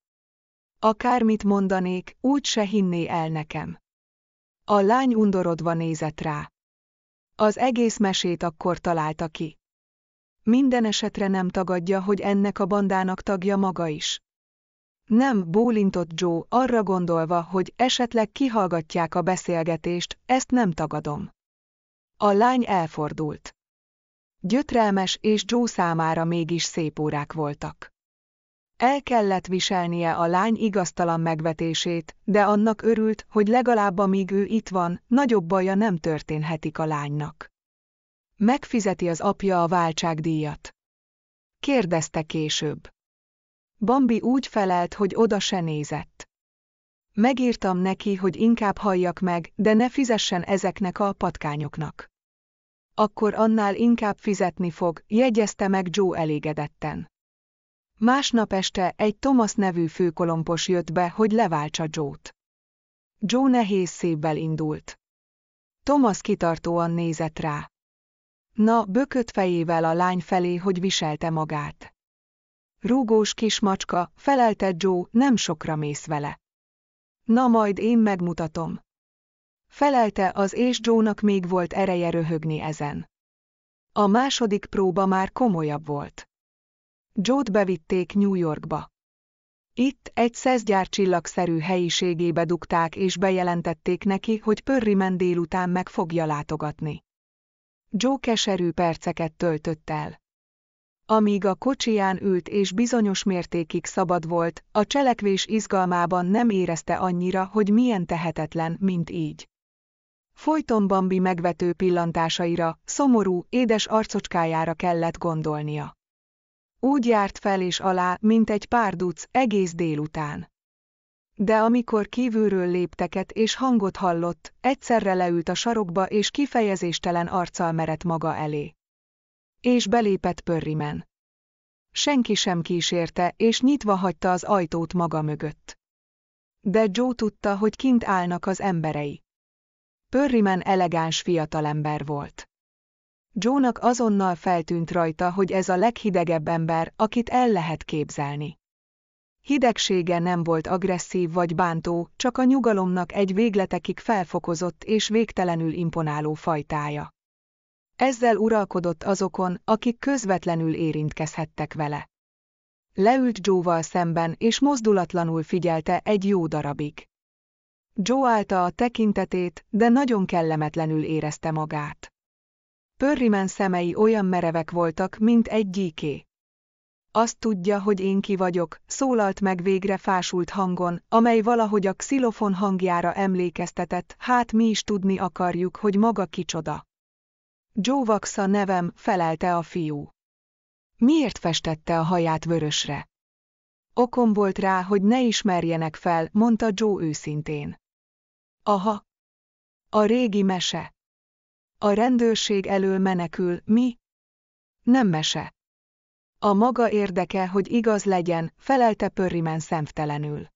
Akármit mondanék, úgy se hinné el nekem. A lány undorodva nézett rá. Az egész mesét akkor találta ki. Minden esetre nem tagadja, hogy ennek a bandának tagja maga is. Nem, bólintott Joe, arra gondolva, hogy esetleg kihallgatják a beszélgetést, ezt nem tagadom. A lány elfordult. Gyötrelmes és Joe számára mégis szép órák voltak. El kellett viselnie a lány igaztalan megvetését, de annak örült, hogy legalább amíg ő itt van, nagyobb baja nem történhetik a lánynak. Megfizeti az apja a váltságdíjat. Kérdezte később. Bambi úgy felelt, hogy oda se nézett. Megírtam neki, hogy inkább halljak meg, de ne fizessen ezeknek a patkányoknak. Akkor annál inkább fizetni fog, jegyezte meg Joe elégedetten. Másnap este egy Thomas nevű főkolompos jött be, hogy leváltsa Joe-t. Joe nehéz szébbel indult. Thomas kitartóan nézett rá. Na, bökött fejével a lány felé, hogy viselte magát. Rúgós kis macska, felelte Joe, nem sokra mész vele. Na majd én megmutatom. Felelte az és joe még volt ereje röhögni ezen. A második próba már komolyabb volt. Jót bevitték New Yorkba. Itt egy szezgyár csillagszerű helyiségébe dugták és bejelentették neki, hogy Pörrimen délután meg fogja látogatni. Joe keserű perceket töltött el. Amíg a kocsiján ült és bizonyos mértékig szabad volt, a cselekvés izgalmában nem érezte annyira, hogy milyen tehetetlen, mint így. Folyton Bambi megvető pillantásaira, szomorú, édes arcocskájára kellett gondolnia. Úgy járt fel és alá, mint egy duc, egész délután. De amikor kívülről lépteket és hangot hallott, egyszerre leült a sarokba és kifejezéstelen arccal merett maga elé és belépett Pörrimen. Senki sem kísérte, és nyitva hagyta az ajtót maga mögött. De Joe tudta, hogy kint állnak az emberei. Pörrimen elegáns fiatalember volt. Joe-nak azonnal feltűnt rajta, hogy ez a leghidegebb ember, akit el lehet képzelni. Hidegsége nem volt agresszív vagy bántó, csak a nyugalomnak egy végletekig felfokozott és végtelenül imponáló fajtája. Ezzel uralkodott azokon, akik közvetlenül érintkezhettek vele. Leült Joe-val szemben, és mozdulatlanul figyelte egy jó darabig. Joe állta a tekintetét, de nagyon kellemetlenül érezte magát. Pörrimen szemei olyan merevek voltak, mint egy gyíké. Azt tudja, hogy én ki vagyok, szólalt meg végre fásult hangon, amely valahogy a xilofon hangjára emlékeztetett, hát mi is tudni akarjuk, hogy maga kicsoda. Joe Vax a nevem, felelte a fiú. Miért festette a haját vörösre? Okom volt rá, hogy ne ismerjenek fel, mondta Joe őszintén. Aha. A régi mese. A rendőrség elől menekül, mi? Nem mese. A maga érdeke, hogy igaz legyen, felelte Pörrimen szemtelenül.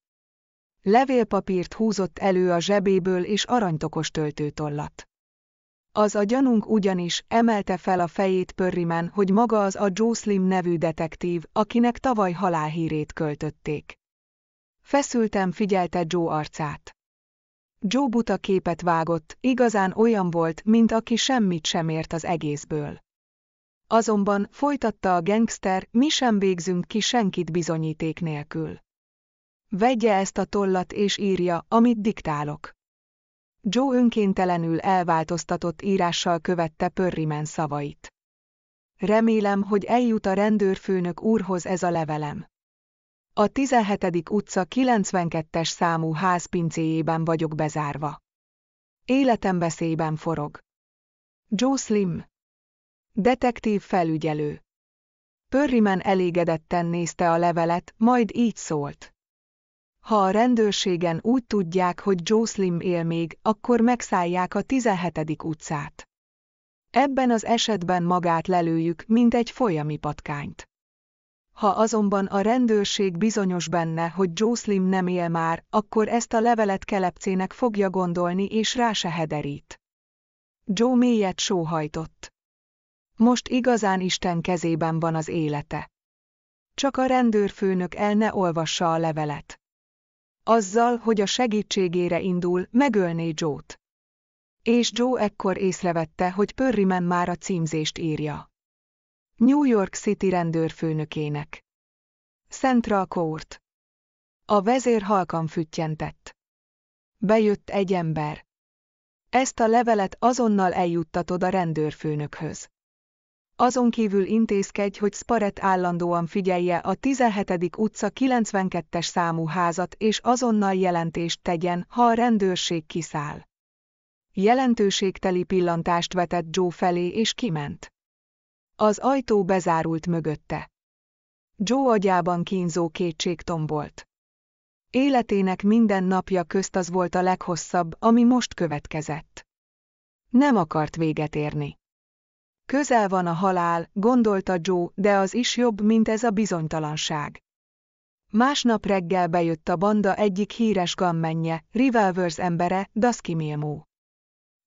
Levélpapírt húzott elő a zsebéből és aranytokos töltőtollat. Az a gyanunk ugyanis, emelte fel a fejét Pörrimen, hogy maga az a Joe Slim nevű detektív, akinek tavaly halálhírét költötték. Feszültem figyelte Joe arcát. Joe buta képet vágott, igazán olyan volt, mint aki semmit sem ért az egészből. Azonban, folytatta a gangster, mi sem végzünk ki senkit bizonyíték nélkül. Vegye ezt a tollat és írja, amit diktálok. Joe önkéntelenül elváltoztatott írással követte Pörrimen szavait. Remélem, hogy eljut a rendőrfőnök úrhoz ez a levelem. A 17. utca 92-es számú ház pincéjében vagyok bezárva. Életem veszélyben forog. Joe Slim. Detektív felügyelő. Pörrimen elégedetten nézte a levelet, majd így szólt. Ha a rendőrségen úgy tudják, hogy Joe Slim él még, akkor megszállják a 17. utcát. Ebben az esetben magát lelőjük, mint egy folyami patkányt. Ha azonban a rendőrség bizonyos benne, hogy Joe Slim nem él már, akkor ezt a levelet kelepcének fogja gondolni és rá se hederít. Joe mélyet sóhajtott. Most igazán Isten kezében van az élete. Csak a rendőrfőnök el ne olvassa a levelet. Azzal, hogy a segítségére indul, megölné Joe-t. És Joe ekkor észrevette, hogy Pörrimen már a címzést írja. New York City rendőrfőnökének. Central Court. A vezér halkan füttyentett. Bejött egy ember. Ezt a levelet azonnal eljuttatod a rendőrfőnökhöz. Azon kívül intézkedj, hogy Sparet állandóan figyelje a 17. utca 92-es számú házat és azonnal jelentést tegyen, ha a rendőrség kiszáll. Jelentőségteli pillantást vetett Joe felé és kiment. Az ajtó bezárult mögötte. Joe agyában kínzó kétség tombolt. Életének minden napja közt az volt a leghosszabb, ami most következett. Nem akart véget érni. Közel van a halál, gondolta Joe, de az is jobb, mint ez a bizonytalanság. Másnap reggel bejött a banda egyik híres gammenje, Revolvers embere, Milmo.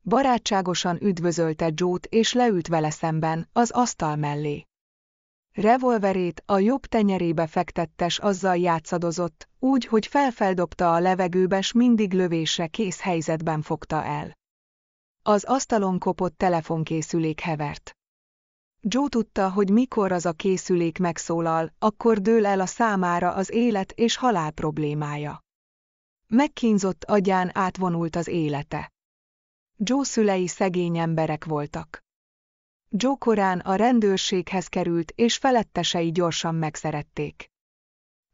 Barátságosan üdvözölte Joe-t és leült vele szemben, az asztal mellé. Revolverét a jobb tenyerébe fektettes azzal játszadozott, úgy, hogy felfeldobta a levegőbe s mindig lövésre kész helyzetben fogta el. Az asztalon kopott telefonkészülék hevert. Joe tudta, hogy mikor az a készülék megszólal, akkor dől el a számára az élet és halál problémája. Megkínzott agyán átvonult az élete. Joe szülei szegény emberek voltak. Joe korán a rendőrséghez került, és felettesei gyorsan megszerették.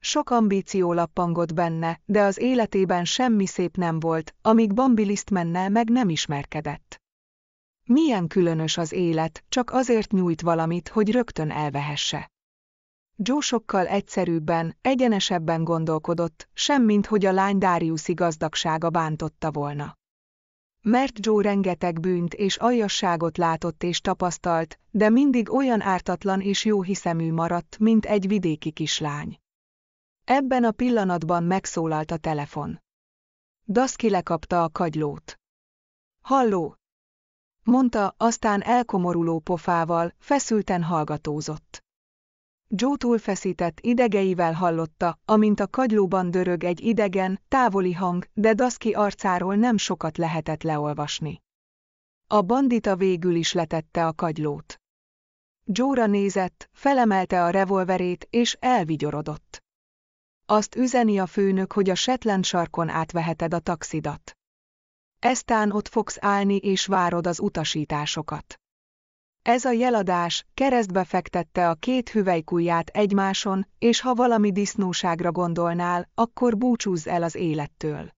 Sok ambíció lappangott benne, de az életében semmi szép nem volt, amíg Bambi menne meg nem ismerkedett. Milyen különös az élet, csak azért nyújt valamit, hogy rögtön elvehesse. Joe sokkal egyszerűbben, egyenesebben gondolkodott, semmint hogy a lány Dariusi gazdagsága bántotta volna. Mert Joe rengeteg bűnt és aljasságot látott és tapasztalt, de mindig olyan ártatlan és jóhiszemű maradt, mint egy vidéki kislány. Ebben a pillanatban megszólalt a telefon. Daszki lekapta a kagylót. Halló, mondta, aztán elkomoruló pofával, feszülten hallgatózott. Joe túlfeszített idegeivel hallotta, amint a kagylóban dörög egy idegen, távoli hang, de Daszki arcáról nem sokat lehetett leolvasni. A bandita végül is letette a kagylót. Jóra nézett, felemelte a revolverét és elvigyorodott. Azt üzeni a főnök, hogy a Shetland sarkon átveheted a taxidat. Eztán ott fogsz állni és várod az utasításokat. Ez a jeladás keresztbe fektette a két hüvelykujját egymáson, és ha valami disznóságra gondolnál, akkor búcsúzz el az élettől.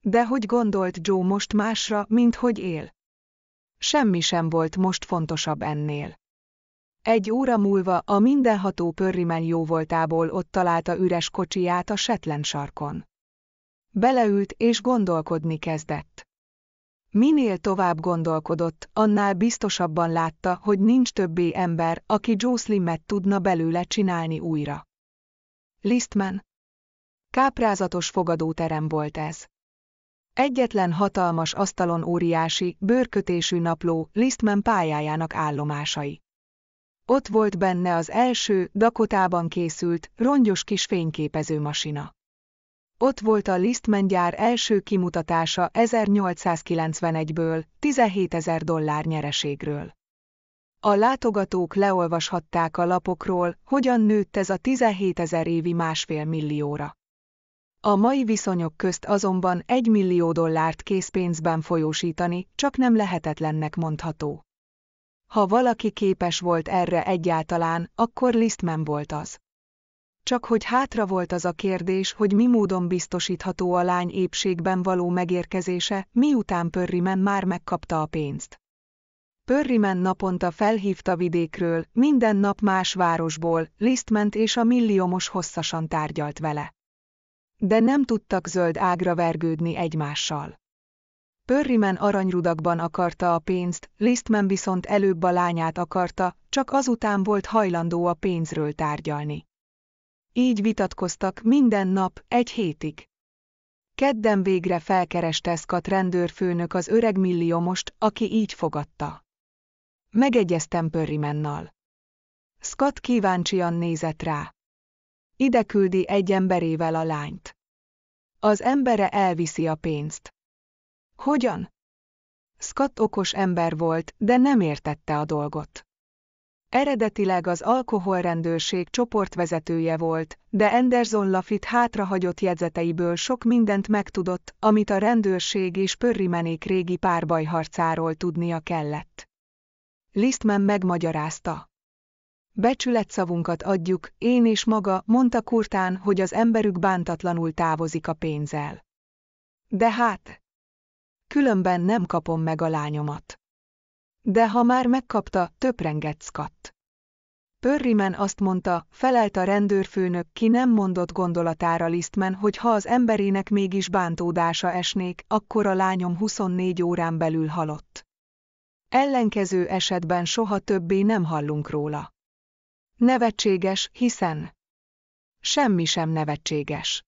De hogy gondolt Joe most másra, mint hogy él? Semmi sem volt most fontosabb ennél. Egy óra múlva a mindenható pörrimen jóvoltából ott találta üres kocsiját a setlen sarkon. Beleült és gondolkodni kezdett. Minél tovább gondolkodott, annál biztosabban látta, hogy nincs többé ember, aki Joe tudna belőle csinálni újra. Listman. Káprázatos fogadóterem volt ez. Egyetlen hatalmas asztalon óriási, bőrkötésű napló Listman pályájának állomásai. Ott volt benne az első, Dakotában készült, rongyos kis fényképezőmasina. Ott volt a Listman gyár első kimutatása 1891-ből, 17 ezer dollár nyereségről. A látogatók leolvashatták a lapokról, hogyan nőtt ez a 17 ezer évi másfél millióra. A mai viszonyok közt azonban 1 millió dollárt készpénzben folyósítani csak nem lehetetlennek mondható. Ha valaki képes volt erre egyáltalán, akkor Listman volt az csak hogy hátra volt az a kérdés, hogy mi módon biztosítható a lány épségben való megérkezése, miután Pörrimen már megkapta a pénzt. Pörrimen naponta felhívta vidékről, minden nap más városból, Listment és a milliómos hosszasan tárgyalt vele. De nem tudtak zöld ágra vergődni egymással. Pörrimen aranyrudakban akarta a pénzt, Lisztmen viszont előbb a lányát akarta, csak azután volt hajlandó a pénzről tárgyalni. Így vitatkoztak minden nap, egy hétig. Kedden végre felkereste Szkat rendőrfőnök az öreg milliómost, aki így fogadta. Megegyeztem Pörrimennal. Scott kíváncsian nézett rá. Ide küldi egy emberével a lányt. Az embere elviszi a pénzt. Hogyan? Scott okos ember volt, de nem értette a dolgot. Eredetileg az alkoholrendőrség csoportvezetője volt, de Anderson Lafitt hátrahagyott jegyzeteiből sok mindent megtudott, amit a rendőrség és Pörrimenék régi párbajharcáról tudnia kellett. Listman megmagyarázta. Becsületszavunkat adjuk, én és maga, mondta Kurtán, hogy az emberük bántatlanul távozik a pénzzel. De hát, különben nem kapom meg a lányomat. De ha már megkapta, töprengett Scott. Pörrimen azt mondta, felelt a rendőrfőnök, ki nem mondott gondolatára Lisztmen, hogy ha az emberének mégis bántódása esnék, akkor a lányom 24 órán belül halott. Ellenkező esetben soha többé nem hallunk róla. Nevetséges, hiszen semmi sem nevetséges.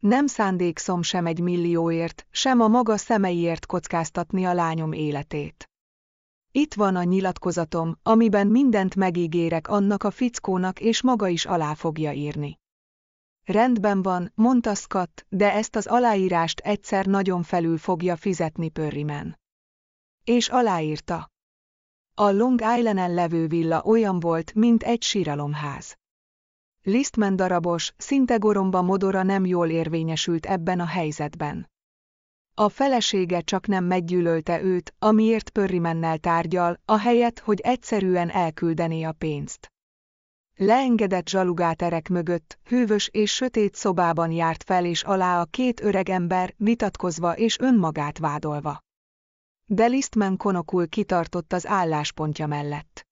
Nem szándékszom sem egy millióért, sem a maga szemeiért kockáztatni a lányom életét. Itt van a nyilatkozatom, amiben mindent megígérek annak a fickónak és maga is alá fogja írni. Rendben van, mondta Scott, de ezt az aláírást egyszer nagyon felül fogja fizetni Pörrimen. És aláírta. A Long Island-en levő villa olyan volt, mint egy síralomház. Listman darabos, szinte goromba modora nem jól érvényesült ebben a helyzetben. A felesége csak nem meggyűlölte őt, amiért Pörrimennel tárgyal, ahelyett, hogy egyszerűen elküldené a pénzt. Leengedett zsalugáterek mögött, hűvös és sötét szobában járt fel és alá a két öreg ember, vitatkozva és önmagát vádolva. De Listman konokul kitartott az álláspontja mellett.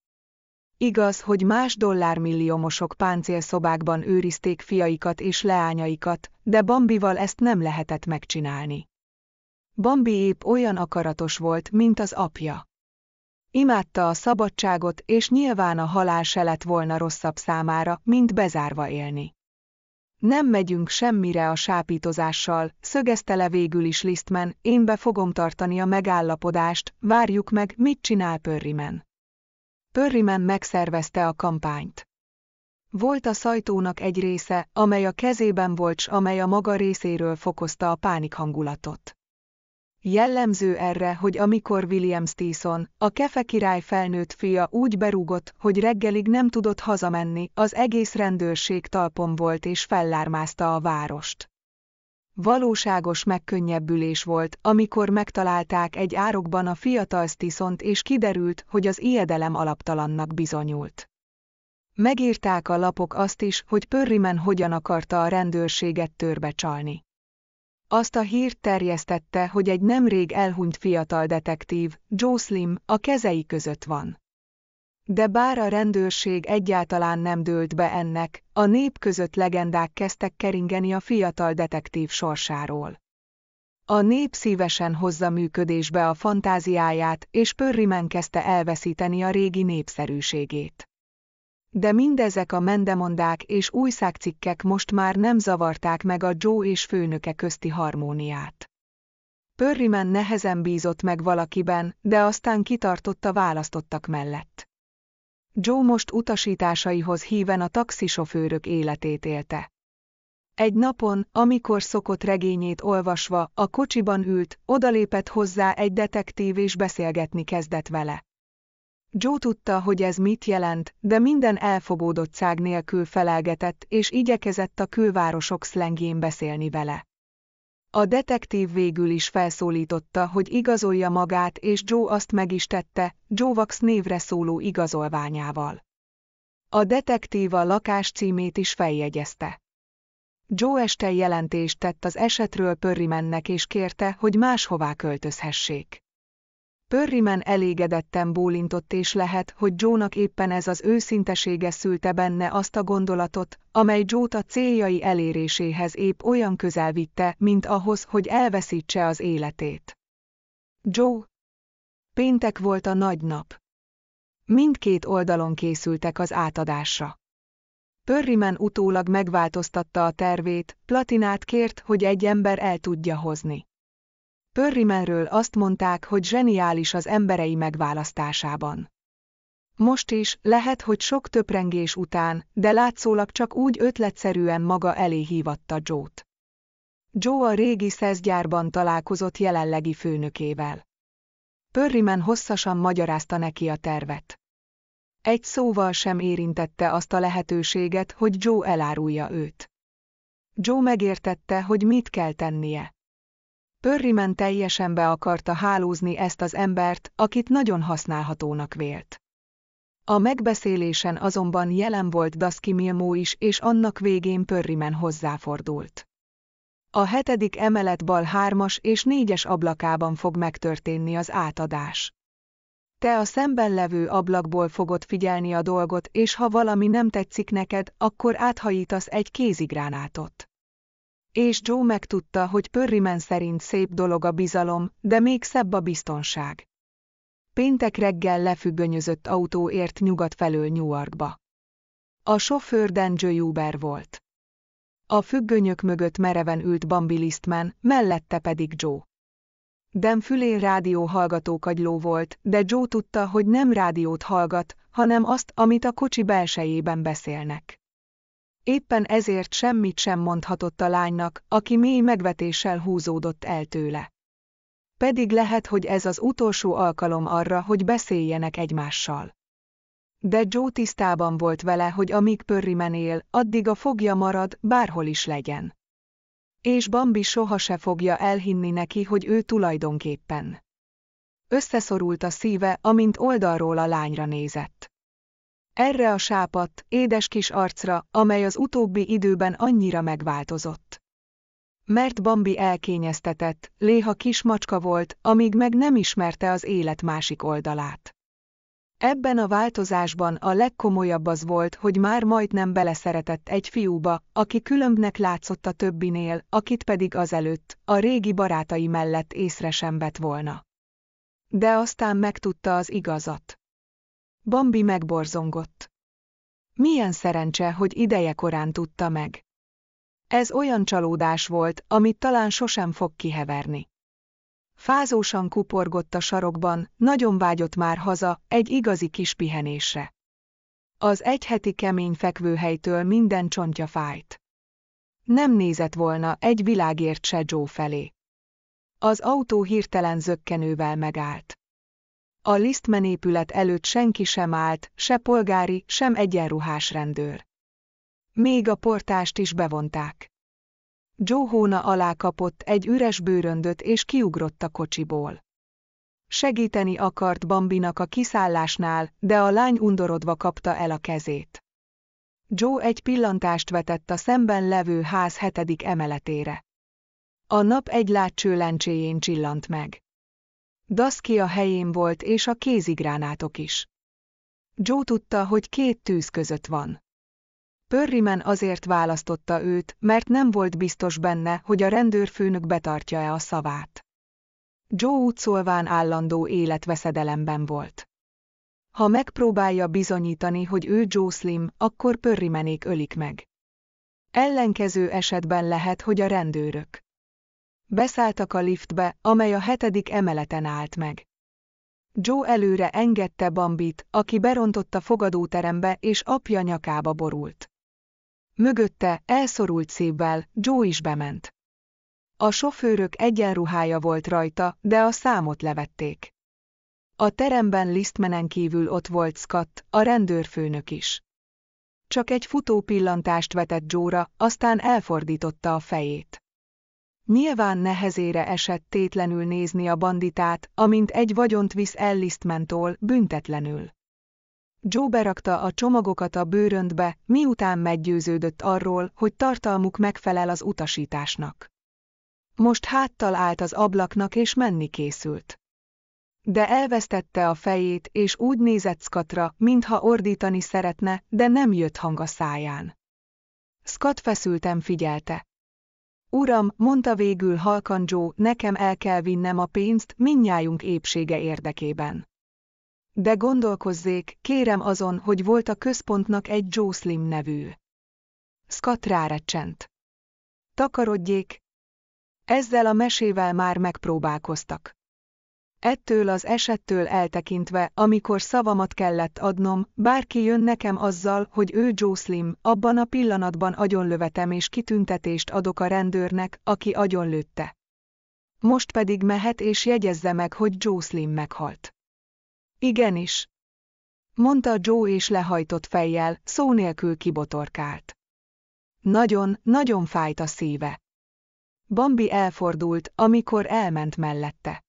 Igaz, hogy más dollármilliómosok páncélszobákban őrizték fiaikat és leányaikat, de Bambival ezt nem lehetett megcsinálni. Bambi épp olyan akaratos volt, mint az apja. Imádta a szabadságot, és nyilván a halál se lett volna rosszabb számára, mint bezárva élni. Nem megyünk semmire a sápítozással, szögezte le végül is Lisztmen, én be fogom tartani a megállapodást, várjuk meg, mit csinál Pörrimen. Pörrimen megszervezte a kampányt. Volt a szajtónak egy része, amely a kezében volt s amely a maga részéről fokozta a hangulatot. Jellemző erre, hogy amikor William Stison, a kefe király felnőtt fia úgy berúgott, hogy reggelig nem tudott hazamenni, az egész rendőrség talpon volt és fellármázta a várost. Valóságos megkönnyebbülés volt, amikor megtalálták egy árokban a fiatal Stisont és kiderült, hogy az ijedelem alaptalannak bizonyult. Megírták a lapok azt is, hogy Pörrimen hogyan akarta a rendőrséget törbe csalni azt a hírt terjesztette, hogy egy nemrég elhunyt fiatal detektív, Joe Slim, a kezei között van. De bár a rendőrség egyáltalán nem dőlt be ennek, a nép között legendák kezdtek keringeni a fiatal detektív sorsáról. A nép szívesen hozza működésbe a fantáziáját, és Pörrimen kezdte elveszíteni a régi népszerűségét. De mindezek a mendemondák és újságcikkek most már nem zavarták meg a Joe és főnöke közti harmóniát. Pörrimen nehezen bízott meg valakiben, de aztán kitartotta választottak mellett. Joe most utasításaihoz híven a taxisofőrök életét élte. Egy napon, amikor szokott regényét olvasva, a kocsiban ült, odalépett hozzá egy detektív és beszélgetni kezdett vele. Joe tudta, hogy ez mit jelent, de minden elfogódottság nélkül felelgetett és igyekezett a külvárosok szlengjén beszélni vele. A detektív végül is felszólította, hogy igazolja magát, és Joe azt meg is tette, Joe Vax névre szóló igazolványával. A detektív a lakás címét is feljegyezte. Joe este jelentést tett az esetről Pörrimennek és kérte, hogy máshová költözhessék. Pörrimen elégedetten bólintott és lehet, hogy Jónak éppen ez az őszintesége szülte benne azt a gondolatot, amely Jót a céljai eléréséhez épp olyan közel vitte, mint ahhoz, hogy elveszítse az életét. Joe. Péntek volt a nagy nap. Mindkét oldalon készültek az átadásra. Pörrimen utólag megváltoztatta a tervét, platinát kért, hogy egy ember el tudja hozni. Pörrimenről azt mondták, hogy zseniális az emberei megválasztásában. Most is, lehet, hogy sok töprengés után, de látszólag csak úgy ötletszerűen maga elé hívatta Joe-t. Joe a régi szezgyárban találkozott jelenlegi főnökével. Pörrimen hosszasan magyarázta neki a tervet. Egy szóval sem érintette azt a lehetőséget, hogy Joe elárulja őt. Joe megértette, hogy mit kell tennie. Pörrimen teljesen be akarta hálózni ezt az embert, akit nagyon használhatónak vélt. A megbeszélésen azonban jelen volt Milmó is, és annak végén Pörrimen hozzáfordult. A hetedik emelet bal hármas és négyes ablakában fog megtörténni az átadás. Te a szemben levő ablakból fogod figyelni a dolgot, és ha valami nem tetszik neked, akkor áthajítasz egy kézigránátot és Joe megtudta, hogy Pörrimen szerint szép dolog a bizalom, de még szebb a biztonság. Péntek reggel lefüggönyözött autóért nyugat felől Yorkba. A sofőr Danger Uber volt. A függönyök mögött mereven ült Bambi Listman, mellette pedig Joe. Dem fülén rádió hallgatókagyló volt, de Joe tudta, hogy nem rádiót hallgat, hanem azt, amit a kocsi belsejében beszélnek. Éppen ezért semmit sem mondhatott a lánynak, aki mély megvetéssel húzódott el tőle. Pedig lehet, hogy ez az utolsó alkalom arra, hogy beszéljenek egymással. De Joe tisztában volt vele, hogy amíg pörri menél, addig a fogja marad, bárhol is legyen. És Bambi soha se fogja elhinni neki, hogy ő tulajdonképpen. Összeszorult a szíve, amint oldalról a lányra nézett. Erre a sápat, édes kis arcra, amely az utóbbi időben annyira megváltozott. Mert Bambi elkényeztetett, léha kis macska volt, amíg meg nem ismerte az élet másik oldalát. Ebben a változásban a legkomolyabb az volt, hogy már majdnem beleszeretett egy fiúba, aki különbnek látszott a többinél, akit pedig azelőtt, a régi barátai mellett észre sem vett volna. De aztán megtudta az igazat. Bambi megborzongott. Milyen szerencse, hogy ideje korán tudta meg. Ez olyan csalódás volt, amit talán sosem fog kiheverni. Fázósan kuporgott a sarokban, nagyon vágyott már haza, egy igazi kis pihenésre. Az egyheti kemény fekvőhelytől minden csontja fájt. Nem nézett volna egy világért se Joe felé. Az autó hirtelen zökkenővel megállt. A Lisztmen épület előtt senki sem állt, se polgári, sem egyenruhás rendőr. Még a portást is bevonták. Joe hóna alá kapott egy üres bőröndöt és kiugrott a kocsiból. Segíteni akart Bambinak a kiszállásnál, de a lány undorodva kapta el a kezét. Joe egy pillantást vetett a szemben levő ház hetedik emeletére. A nap egy látcső lencséjén csillant meg. Daszki a helyén volt és a kézigránátok is. Joe tudta, hogy két tűz között van. Pörrimen azért választotta őt, mert nem volt biztos benne, hogy a rendőrfőnök betartja-e a szavát. Joe utcolván állandó életveszedelemben volt. Ha megpróbálja bizonyítani, hogy ő Joe Slim, akkor pörrimenék ölik meg. Ellenkező esetben lehet, hogy a rendőrök. Beszálltak a liftbe, amely a hetedik emeleten állt meg. Joe előre engedte Bambit, aki berontott a fogadóterembe és apja nyakába borult. Mögötte, elszorult szívvel, Joe is bement. A sofőrök egyenruhája volt rajta, de a számot levették. A teremben Listmenen kívül ott volt Scott, a rendőrfőnök is. Csak egy futó pillantást vetett Jóra, aztán elfordította a fejét. Nyilván nehezére esett tétlenül nézni a banditát, amint egy vagyont visz Ellistmentól, büntetlenül. Joe berakta a csomagokat a bőröntbe, miután meggyőződött arról, hogy tartalmuk megfelel az utasításnak. Most háttal állt az ablaknak és menni készült. De elvesztette a fejét, és úgy nézett Skatra, mintha ordítani szeretne, de nem jött hang a száján. Skat feszültem figyelte, Uram, mondta végül halkan Joe, nekem el kell vinnem a pénzt minnyájunk épsége érdekében. De gondolkozzék, kérem azon, hogy volt a központnak egy Joe Slim nevű. Scott rárecsent. Takarodjék. Ezzel a mesével már megpróbálkoztak. Ettől az esettől eltekintve, amikor szavamat kellett adnom, bárki jön nekem azzal, hogy ő Joe Slim, abban a pillanatban agyonlövetem és kitüntetést adok a rendőrnek, aki agyonlőtte. Most pedig mehet és jegyezze meg, hogy Joe Slim meghalt. Igenis. Mondta Joe és lehajtott fejjel, szó nélkül kibotorkált. Nagyon, nagyon fájt a szíve. Bambi elfordult, amikor elment mellette.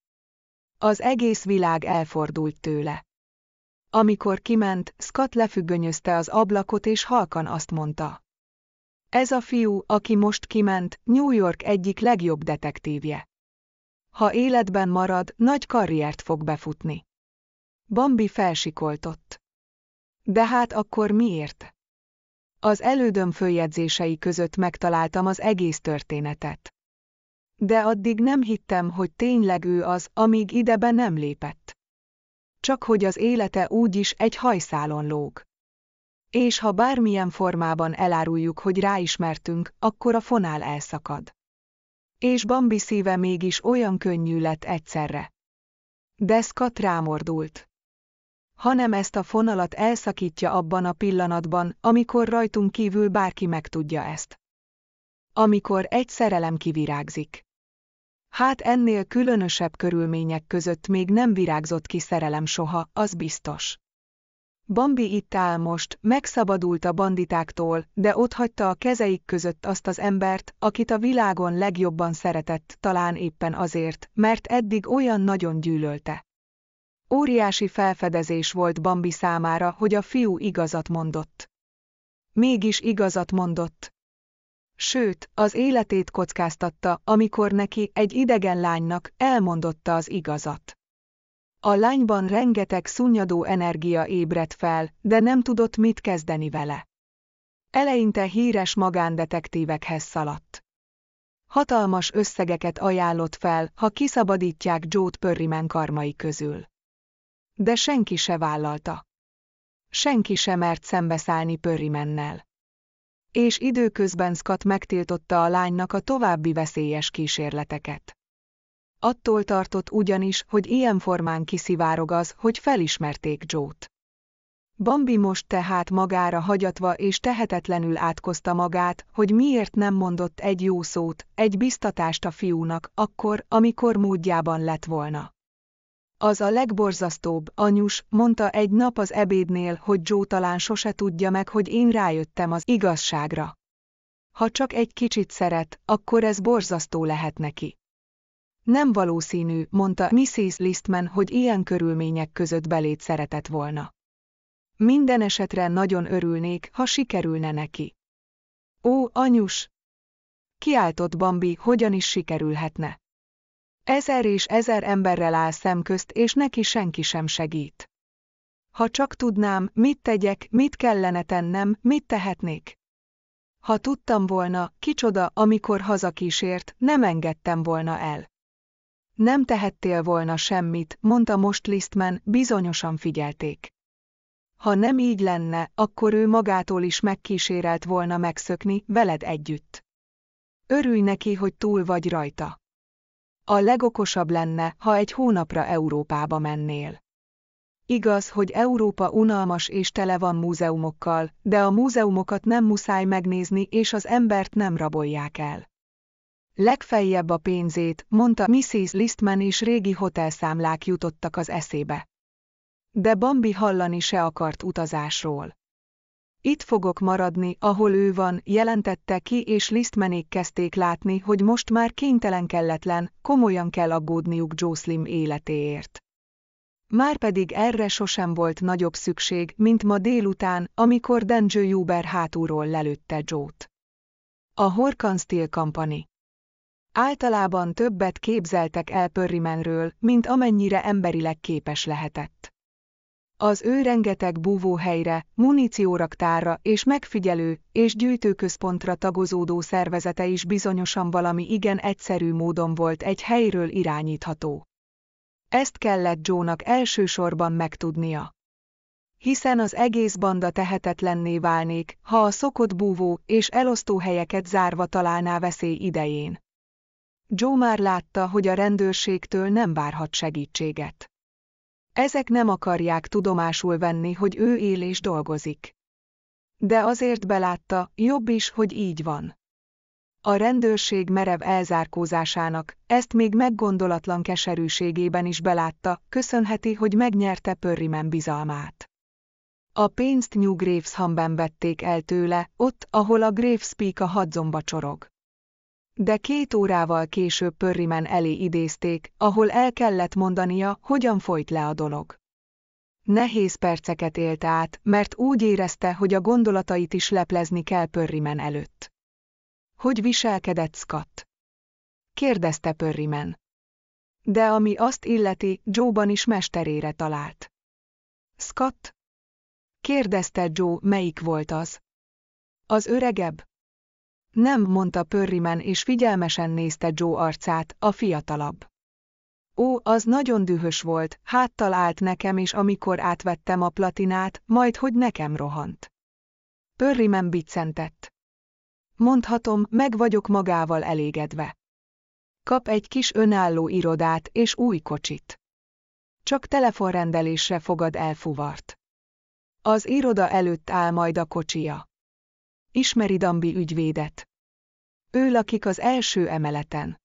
Az egész világ elfordult tőle. Amikor kiment, Scott lefüggönyözte az ablakot és halkan azt mondta. Ez a fiú, aki most kiment, New York egyik legjobb detektívje. Ha életben marad, nagy karriert fog befutni. Bambi felsikoltott. De hát akkor miért? Az elődöm följegyzései között megtaláltam az egész történetet de addig nem hittem, hogy tényleg ő az, amíg idebe nem lépett. Csak hogy az élete úgyis egy hajszálon lóg. És ha bármilyen formában eláruljuk, hogy ráismertünk, akkor a fonál elszakad. És Bambi szíve mégis olyan könnyű lett egyszerre. Deszkat rámordult hanem ezt a fonalat elszakítja abban a pillanatban, amikor rajtunk kívül bárki megtudja ezt. Amikor egy szerelem kivirágzik. Hát ennél különösebb körülmények között még nem virágzott ki szerelem soha, az biztos. Bambi itt áll most, megszabadult a banditáktól, de otthagyta a kezeik között azt az embert, akit a világon legjobban szeretett, talán éppen azért, mert eddig olyan nagyon gyűlölte. Óriási felfedezés volt Bambi számára, hogy a fiú igazat mondott. Mégis igazat mondott sőt, az életét kockáztatta, amikor neki egy idegen lánynak elmondotta az igazat. A lányban rengeteg szunnyadó energia ébredt fel, de nem tudott mit kezdeni vele. Eleinte híres magándetektívekhez szaladt. Hatalmas összegeket ajánlott fel, ha kiszabadítják Joe-t Pörrimen karmai közül. De senki se vállalta. Senki sem mert szembeszállni Pörrimennel és időközben Scott megtiltotta a lánynak a további veszélyes kísérleteket. Attól tartott ugyanis, hogy ilyen formán kiszivárog az, hogy felismerték Joe-t. Bambi most tehát magára hagyatva és tehetetlenül átkozta magát, hogy miért nem mondott egy jó szót, egy biztatást a fiúnak, akkor, amikor módjában lett volna. Az a legborzasztóbb, anyus, mondta egy nap az ebédnél, hogy Joe talán sose tudja meg, hogy én rájöttem az igazságra. Ha csak egy kicsit szeret, akkor ez borzasztó lehet neki. Nem valószínű, mondta Mrs. Listman, hogy ilyen körülmények között belét szeretett volna. Minden esetre nagyon örülnék, ha sikerülne neki. Ó, anyus! Kiáltott Bambi, hogyan is sikerülhetne. Ezer és ezer emberrel áll szemközt, és neki senki sem segít. Ha csak tudnám, mit tegyek, mit kellene tennem, mit tehetnék. Ha tudtam volna, kicsoda, amikor hazakísért, nem engedtem volna el. Nem tehettél volna semmit, mondta most Listman, bizonyosan figyelték. Ha nem így lenne, akkor ő magától is megkísérelt volna megszökni, veled együtt. Örülj neki, hogy túl vagy rajta. A legokosabb lenne, ha egy hónapra Európába mennél. Igaz, hogy Európa unalmas és tele van múzeumokkal, de a múzeumokat nem muszáj megnézni és az embert nem rabolják el. Legfeljebb a pénzét, mondta Mrs. Listman és régi hotelszámlák jutottak az eszébe. De Bambi hallani se akart utazásról. Itt fogok maradni, ahol ő van, jelentette ki és lisztmenék kezdték látni, hogy most már kénytelen kelletlen, komolyan kell aggódniuk Jocelyn életéért. Márpedig erre sosem volt nagyobb szükség, mint ma délután, amikor Denjo Huber hátulról lelőtte Joe-t. A Horkan Steel Company Általában többet képzeltek el Pörrimenről, mint amennyire emberileg képes lehetett az ő rengeteg búvóhelyre, munícióraktárra és megfigyelő és gyűjtőközpontra tagozódó szervezete is bizonyosan valami igen egyszerű módon volt egy helyről irányítható. Ezt kellett Jónak elsősorban megtudnia. Hiszen az egész banda tehetetlenné válnék, ha a szokott búvó és elosztó helyeket zárva találná veszély idején. Joe már látta, hogy a rendőrségtől nem várhat segítséget. Ezek nem akarják tudomásul venni, hogy ő él és dolgozik. De azért belátta, jobb is, hogy így van. A rendőrség merev elzárkózásának, ezt még meggondolatlan keserűségében is belátta, köszönheti, hogy megnyerte Pörrimen bizalmát. A pénzt New Graveshamben vették el tőle, ott, ahol a Peak a hadzomba csorog de két órával később Pörrimen elé idézték, ahol el kellett mondania, hogyan folyt le a dolog. Nehéz perceket élt át, mert úgy érezte, hogy a gondolatait is leplezni kell Pörrimen előtt. Hogy viselkedett Scott? Kérdezte Pörrimen. De ami azt illeti, Joe-ban is mesterére talált. Scott? Kérdezte Joe, melyik volt az? Az öregebb? Nem, mondta Pörrimen és figyelmesen nézte Joe arcát, a fiatalabb. Ó, az nagyon dühös volt, háttal állt nekem és amikor átvettem a platinát, majd hogy nekem rohant. Pörrimen biccentett. Mondhatom, meg vagyok magával elégedve. Kap egy kis önálló irodát és új kocsit. Csak telefonrendelésre fogad elfuvart. Az iroda előtt áll majd a kocsia. Ismeri Dambi ügyvédet. Ő lakik az első emeleten.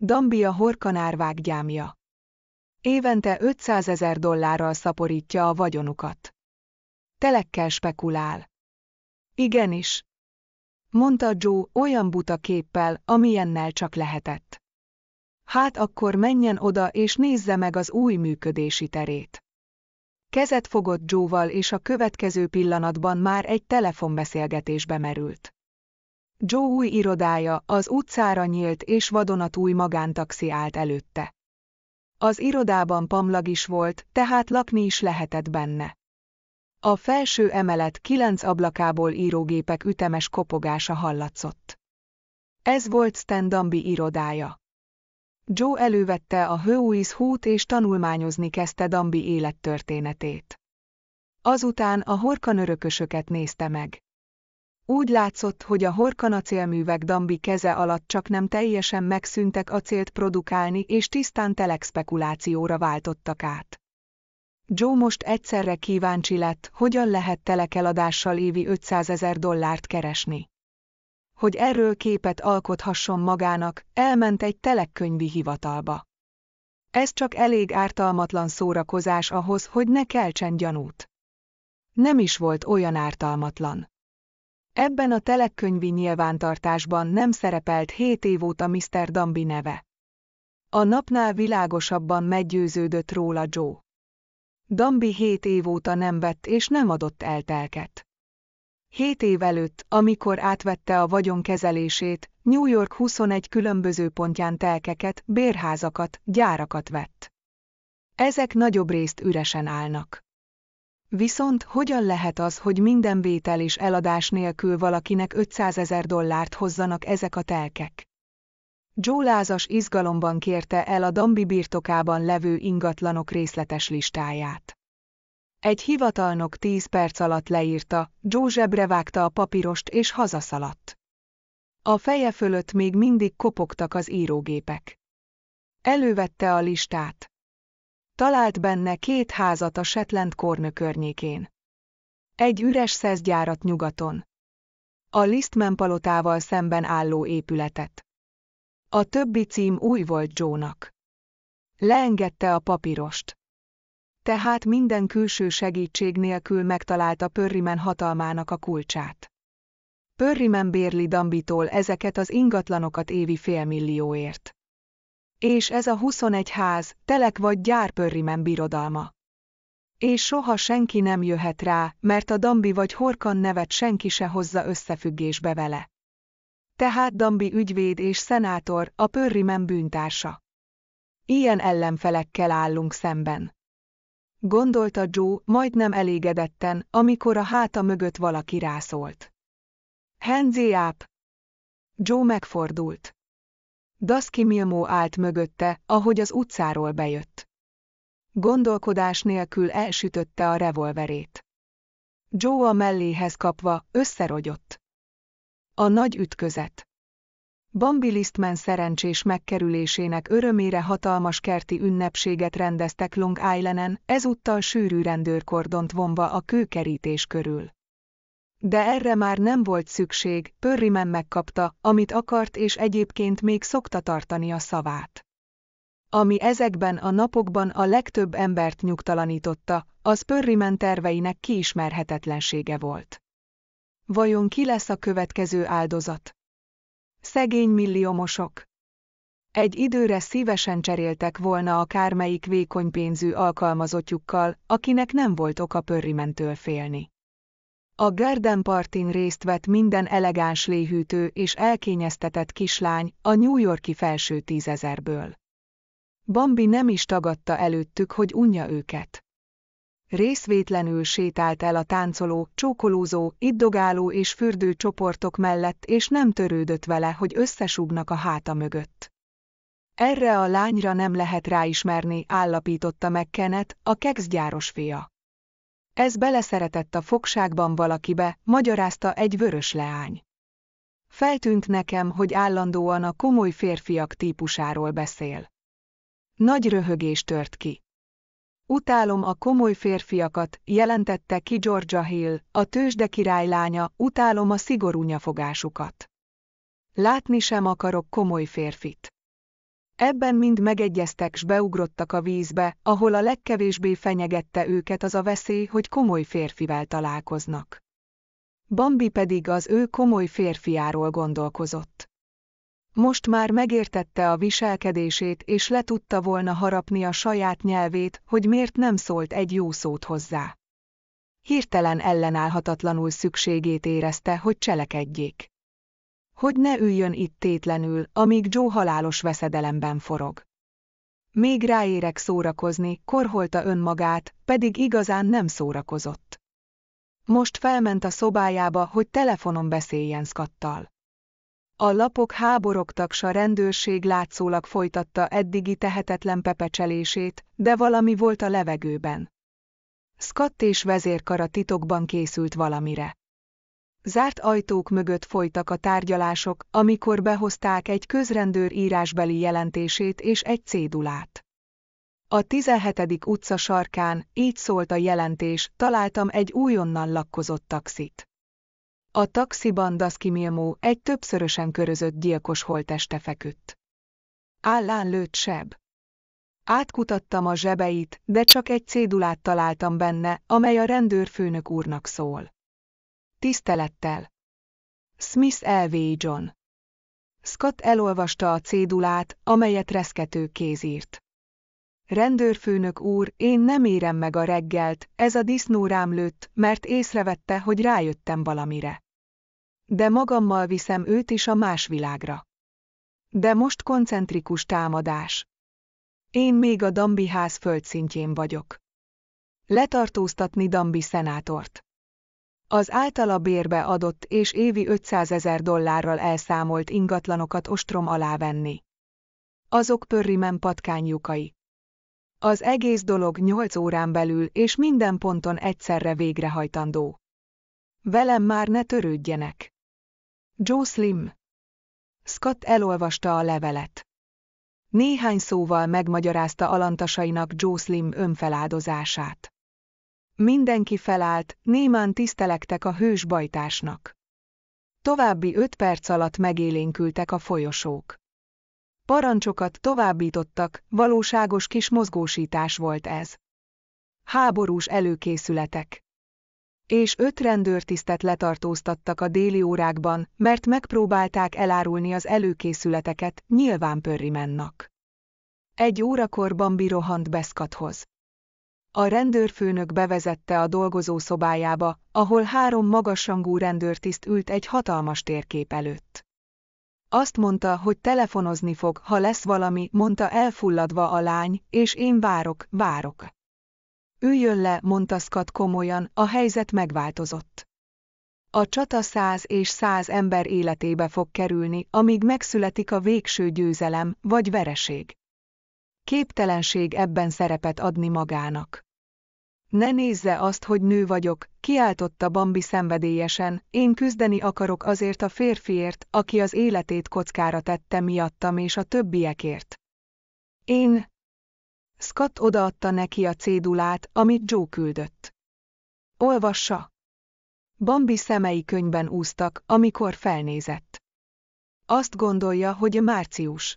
Dambi a horkanárvág gyámja. Évente 500 ezer dollárral szaporítja a vagyonukat. Telekkel spekulál. Igenis. Mondta Joe olyan buta képpel, amilyennel csak lehetett. Hát akkor menjen oda és nézze meg az új működési terét. Kezet fogott Joe-val és a következő pillanatban már egy telefonbeszélgetésbe merült. Joe új irodája az utcára nyílt és vadonatúj magántaxi állt előtte. Az irodában pamlag is volt, tehát lakni is lehetett benne. A felső emelet kilenc ablakából írógépek ütemes kopogása hallatszott. Ez volt Stendambi irodája. Joe elővette a Hőúisz hút és tanulmányozni kezdte Dambi élettörténetét. Azután a horkan örökösöket nézte meg. Úgy látszott, hogy a horkan acélművek Dambi keze alatt csak nem teljesen megszűntek acélt produkálni és tisztán telekspekulációra váltottak át. Joe most egyszerre kíváncsi lett, hogyan lehet telekeladással évi 500 ezer dollárt keresni hogy erről képet alkothasson magának, elment egy telekkönyvi hivatalba. Ez csak elég ártalmatlan szórakozás ahhoz, hogy ne keltsen gyanút. Nem is volt olyan ártalmatlan. Ebben a telekkönyvi nyilvántartásban nem szerepelt hét év óta Mr. Dambi neve. A napnál világosabban meggyőződött róla Joe. Dambi hét év óta nem vett és nem adott eltelket. Hét év előtt, amikor átvette a vagyonkezelését, New York 21 különböző pontján telkeket, bérházakat, gyárakat vett. Ezek nagyobb részt üresen állnak. Viszont hogyan lehet az, hogy minden vétel és eladás nélkül valakinek 500 ezer dollárt hozzanak ezek a telkek? Joe lázas izgalomban kérte el a Dambi birtokában levő ingatlanok részletes listáját. Egy hivatalnok tíz perc alatt leírta, Joe zsebre vágta a papírost és hazaszaladt. A feje fölött még mindig kopogtak az írógépek. Elővette a listát. Talált benne két házat a Shetland kornő környékén. Egy üres szezgyárat nyugaton. A Listman palotával szemben álló épületet. A többi cím új volt Jónak. Leengedte a papírost tehát minden külső segítség nélkül megtalálta Pörrimen hatalmának a kulcsát. Pörrimen bérli Dambitól ezeket az ingatlanokat évi félmillióért. És ez a 21 ház, telek vagy gyár Pörrimen birodalma. És soha senki nem jöhet rá, mert a Dambi vagy Horkan nevet senki se hozza összefüggésbe vele. Tehát Dambi ügyvéd és szenátor, a Pörrimen bűntársa. Ilyen ellenfelekkel állunk szemben gondolta Joe, majdnem elégedetten, amikor a háta mögött valaki rászólt. Henzi áp! Joe megfordult. Daszki Milmo állt mögötte, ahogy az utcáról bejött. Gondolkodás nélkül elsütötte a revolverét. Joe a melléhez kapva, összerogyott. A nagy ütközet. Bambi Listman szerencsés megkerülésének örömére hatalmas kerti ünnepséget rendeztek Long Islanden, ezúttal sűrű rendőrkordont vonva a kőkerítés körül. De erre már nem volt szükség, Pörrimen megkapta, amit akart és egyébként még szokta tartani a szavát. Ami ezekben a napokban a legtöbb embert nyugtalanította, az Pörrimen terveinek kiismerhetetlensége volt. Vajon ki lesz a következő áldozat? Szegény milliomosok. Egy időre szívesen cseréltek volna a kármelyik vékony pénzű alkalmazottjukkal, akinek nem volt oka pörrimentől félni. A Garden Partin részt vett minden elegáns léhűtő és elkényeztetett kislány a New Yorki felső tízezerből. Bambi nem is tagadta előttük, hogy unja őket részvétlenül sétált el a táncoló, csókolózó, iddogáló és fürdő csoportok mellett, és nem törődött vele, hogy összesúgnak a háta mögött. Erre a lányra nem lehet ráismerni, állapította meg Kenneth, a kexgyáros fia. Ez beleszeretett a fogságban valakibe, magyarázta egy vörös leány. Feltűnt nekem, hogy állandóan a komoly férfiak típusáról beszél. Nagy röhögés tört ki. Utálom a komoly férfiakat, jelentette ki Georgia Hill, a tőzsde királylánya, utálom a szigorú nyafogásukat. Látni sem akarok komoly férfit. Ebben mind megegyeztek s beugrottak a vízbe, ahol a legkevésbé fenyegette őket az a veszély, hogy komoly férfivel találkoznak. Bambi pedig az ő komoly férfiáról gondolkozott. Most már megértette a viselkedését és le tudta volna harapni a saját nyelvét, hogy miért nem szólt egy jó szót hozzá. Hirtelen ellenállhatatlanul szükségét érezte, hogy cselekedjék. Hogy ne üljön itt tétlenül, amíg Joe halálos veszedelemben forog. Még ráérek szórakozni, korholta önmagát, pedig igazán nem szórakozott. Most felment a szobájába, hogy telefonon beszéljen Skattal. A lapok háborogtak s a rendőrség látszólag folytatta eddigi tehetetlen pepecselését, de valami volt a levegőben. Scott és vezérkara titokban készült valamire. Zárt ajtók mögött folytak a tárgyalások, amikor behozták egy közrendőr írásbeli jelentését és egy cédulát. A 17. utca sarkán, így szólt a jelentés, találtam egy újonnan lakkozott taxit. A taxiban Daszkimilmó egy többszörösen körözött gyilkos holteste feküdt. Állán lőtt seb. Átkutattam a zsebeit, de csak egy cédulát találtam benne, amely a rendőrfőnök úrnak szól. Tisztelettel. Smith L.V. John. Scott elolvasta a cédulát, amelyet reszkető kéz írt. Rendőrfőnök úr, én nem érem meg a reggelt, ez a disznó rám lőtt, mert észrevette, hogy rájöttem valamire. De magammal viszem őt is a más világra. De most koncentrikus támadás. Én még a Dambi ház földszintjén vagyok. Letartóztatni Dambi szenátort. Az általa bérbe adott és évi 500 ezer dollárral elszámolt ingatlanokat ostrom alá venni. Azok pörrimen patkányjukai. Az egész dolog 8 órán belül és minden ponton egyszerre végrehajtandó. Velem már ne törődjenek. Joe Slim. Scott elolvasta a levelet. Néhány szóval megmagyarázta alantasainak Joe Slim önfeláldozását. Mindenki felállt, némán tisztelektek a hős bajtásnak. További öt perc alatt megélénkültek a folyosók. Parancsokat továbbítottak, valóságos kis mozgósítás volt ez. Háborús előkészületek. És öt rendőrtisztet letartóztattak a déli órákban, mert megpróbálták elárulni az előkészületeket, nyilván pörri mennak. Egy órakor Bambi rohant Beszkathoz. A rendőrfőnök bevezette a dolgozó szobájába, ahol három magasrangú rendőrtiszt ült egy hatalmas térkép előtt. Azt mondta, hogy telefonozni fog, ha lesz valami, mondta elfulladva a lány, és én várok, várok. Üljön le, mondta Scott komolyan, a helyzet megváltozott. A csata száz és száz ember életébe fog kerülni, amíg megszületik a végső győzelem, vagy vereség. Képtelenség ebben szerepet adni magának. Ne nézze azt, hogy nő vagyok, kiáltotta Bambi szenvedélyesen, én küzdeni akarok azért a férfiért, aki az életét kockára tette miattam és a többiekért. Én... Scott odaadta neki a cédulát, amit Joe küldött. Olvassa! Bambi szemei könyben úztak, amikor felnézett. Azt gondolja, hogy március.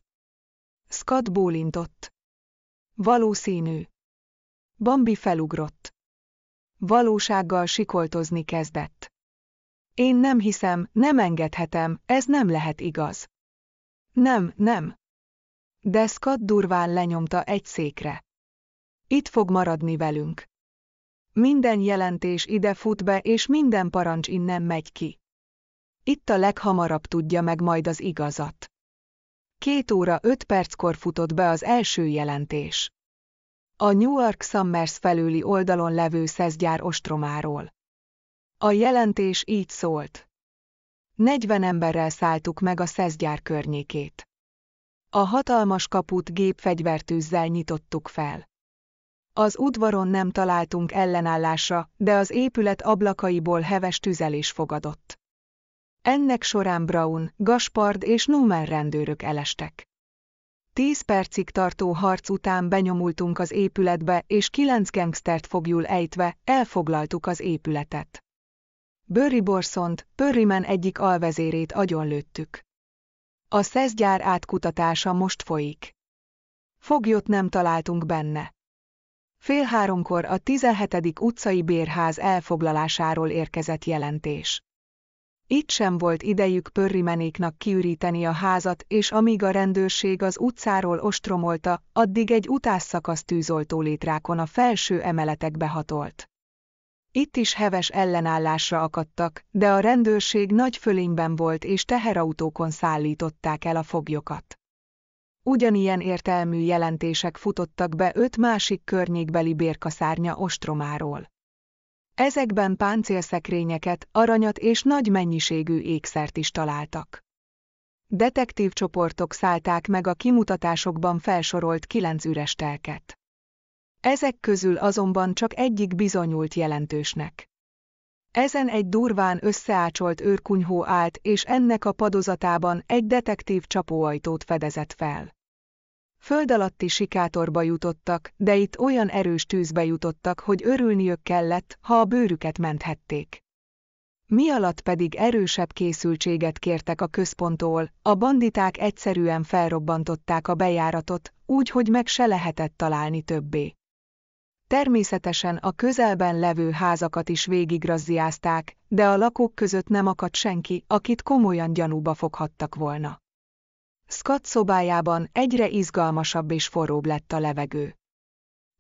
Scott bólintott. Valószínű. Bambi felugrott. Valósággal sikoltozni kezdett. Én nem hiszem, nem engedhetem, ez nem lehet igaz. Nem, nem. Scott durván lenyomta egy székre. Itt fog maradni velünk. Minden jelentés ide fut be, és minden parancs innen megy ki. Itt a leghamarabb tudja meg majd az igazat. Két óra öt perckor futott be az első jelentés a New York Summers felüli oldalon levő szezgyár ostromáról. A jelentés így szólt. 40 emberrel szálltuk meg a szezgyár környékét. A hatalmas kaput gépfegyvertűzzel nyitottuk fel. Az udvaron nem találtunk ellenállásra, de az épület ablakaiból heves tüzelés fogadott. Ennek során Brown, Gaspard és Numen rendőrök elestek. Tíz percig tartó harc után benyomultunk az épületbe, és kilenc gangstert fogjul ejtve, elfoglaltuk az épületet. Burry Borsont, Pörrimen egyik alvezérét agyonlőttük. A szezgyár átkutatása most folyik. Foglyot nem találtunk benne. Fél háromkor a 17. utcai bérház elfoglalásáról érkezett jelentés. Itt sem volt idejük pörrimenéknak kiüríteni a házat, és amíg a rendőrség az utcáról ostromolta, addig egy utásszakasz tűzoltó létrákon a felső emeletekbe hatolt. Itt is heves ellenállásra akadtak, de a rendőrség nagy fölényben volt és teherautókon szállították el a foglyokat. Ugyanilyen értelmű jelentések futottak be öt másik környékbeli bérkaszárnya ostromáról. Ezekben páncélszekrényeket, aranyat és nagy mennyiségű ékszert is találtak. Detektív csoportok szállták meg a kimutatásokban felsorolt kilenc üres telket. Ezek közül azonban csak egyik bizonyult jelentősnek. Ezen egy durván összeácsolt őrkunyhó állt, és ennek a padozatában egy detektív csapóajtót fedezett fel. Föld alatti sikátorba jutottak, de itt olyan erős tűzbe jutottak, hogy örülniük kellett, ha a bőrüket menthették. Mi alatt pedig erősebb készültséget kértek a központtól, a banditák egyszerűen felrobbantották a bejáratot, úgy, hogy meg se lehetett találni többé. Természetesen a közelben levő házakat is végigrazziázták, de a lakók között nem akadt senki, akit komolyan gyanúba foghattak volna. Scott szobájában egyre izgalmasabb és forróbb lett a levegő.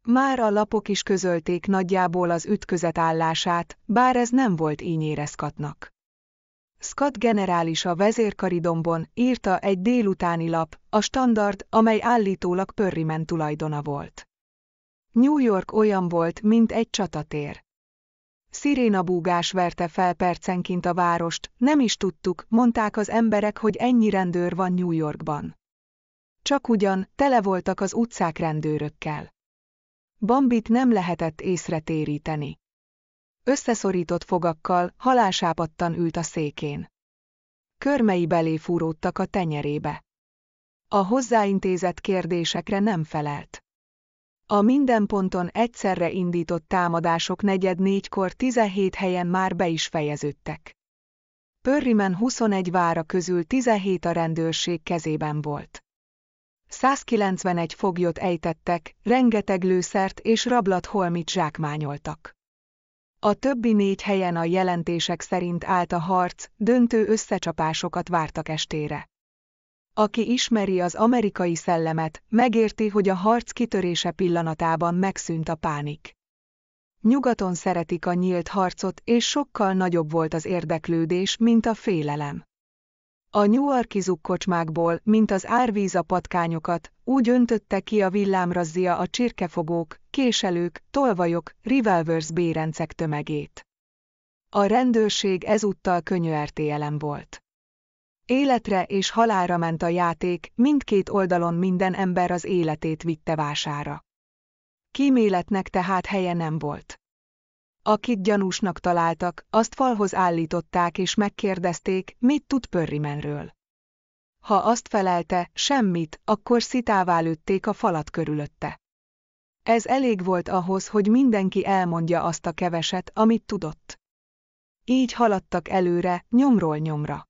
Már a lapok is közölték nagyjából az ütközet állását, bár ez nem volt ínyére Scottnak. Scott generális a vezérkaridombon írta egy délutáni lap, a standard, amely állítólag Pörrimen tulajdona volt. New York olyan volt, mint egy csatatér búgás verte fel percenként a várost, nem is tudtuk, mondták az emberek, hogy ennyi rendőr van New Yorkban. Csak ugyan, tele voltak az utcák rendőrökkel. Bambit nem lehetett észre téríteni. Összeszorított fogakkal, halásápattan ült a székén. Körmei belé fúródtak a tenyerébe. A hozzáintézett kérdésekre nem felelt. A minden ponton egyszerre indított támadások negyed négykor 17 helyen már be is fejeződtek. Pörrimen 21 vára közül 17 a rendőrség kezében volt. 191 foglyot ejtettek, rengeteg lőszert és rablat holmit zsákmányoltak. A többi négy helyen a jelentések szerint állt a harc, döntő összecsapásokat vártak estére. Aki ismeri az amerikai szellemet, megérti, hogy a harc kitörése pillanatában megszűnt a pánik. Nyugaton szeretik a nyílt harcot, és sokkal nagyobb volt az érdeklődés, mint a félelem. A Yorki kocsmákból, mint az árvíz a patkányokat, úgy öntötte ki a villámrazzia a csirkefogók, késelők, tolvajok, revolvers bérencek tömegét. A rendőrség ezúttal könyörtélem volt. Életre és halára ment a játék, mindkét oldalon minden ember az életét vitte vására. Kíméletnek tehát helye nem volt. Akit gyanúsnak találtak, azt falhoz állították és megkérdezték, mit tud Pörrimenről. Ha azt felelte, semmit, akkor szitává lőtték a falat körülötte. Ez elég volt ahhoz, hogy mindenki elmondja azt a keveset, amit tudott. Így haladtak előre, nyomról nyomra.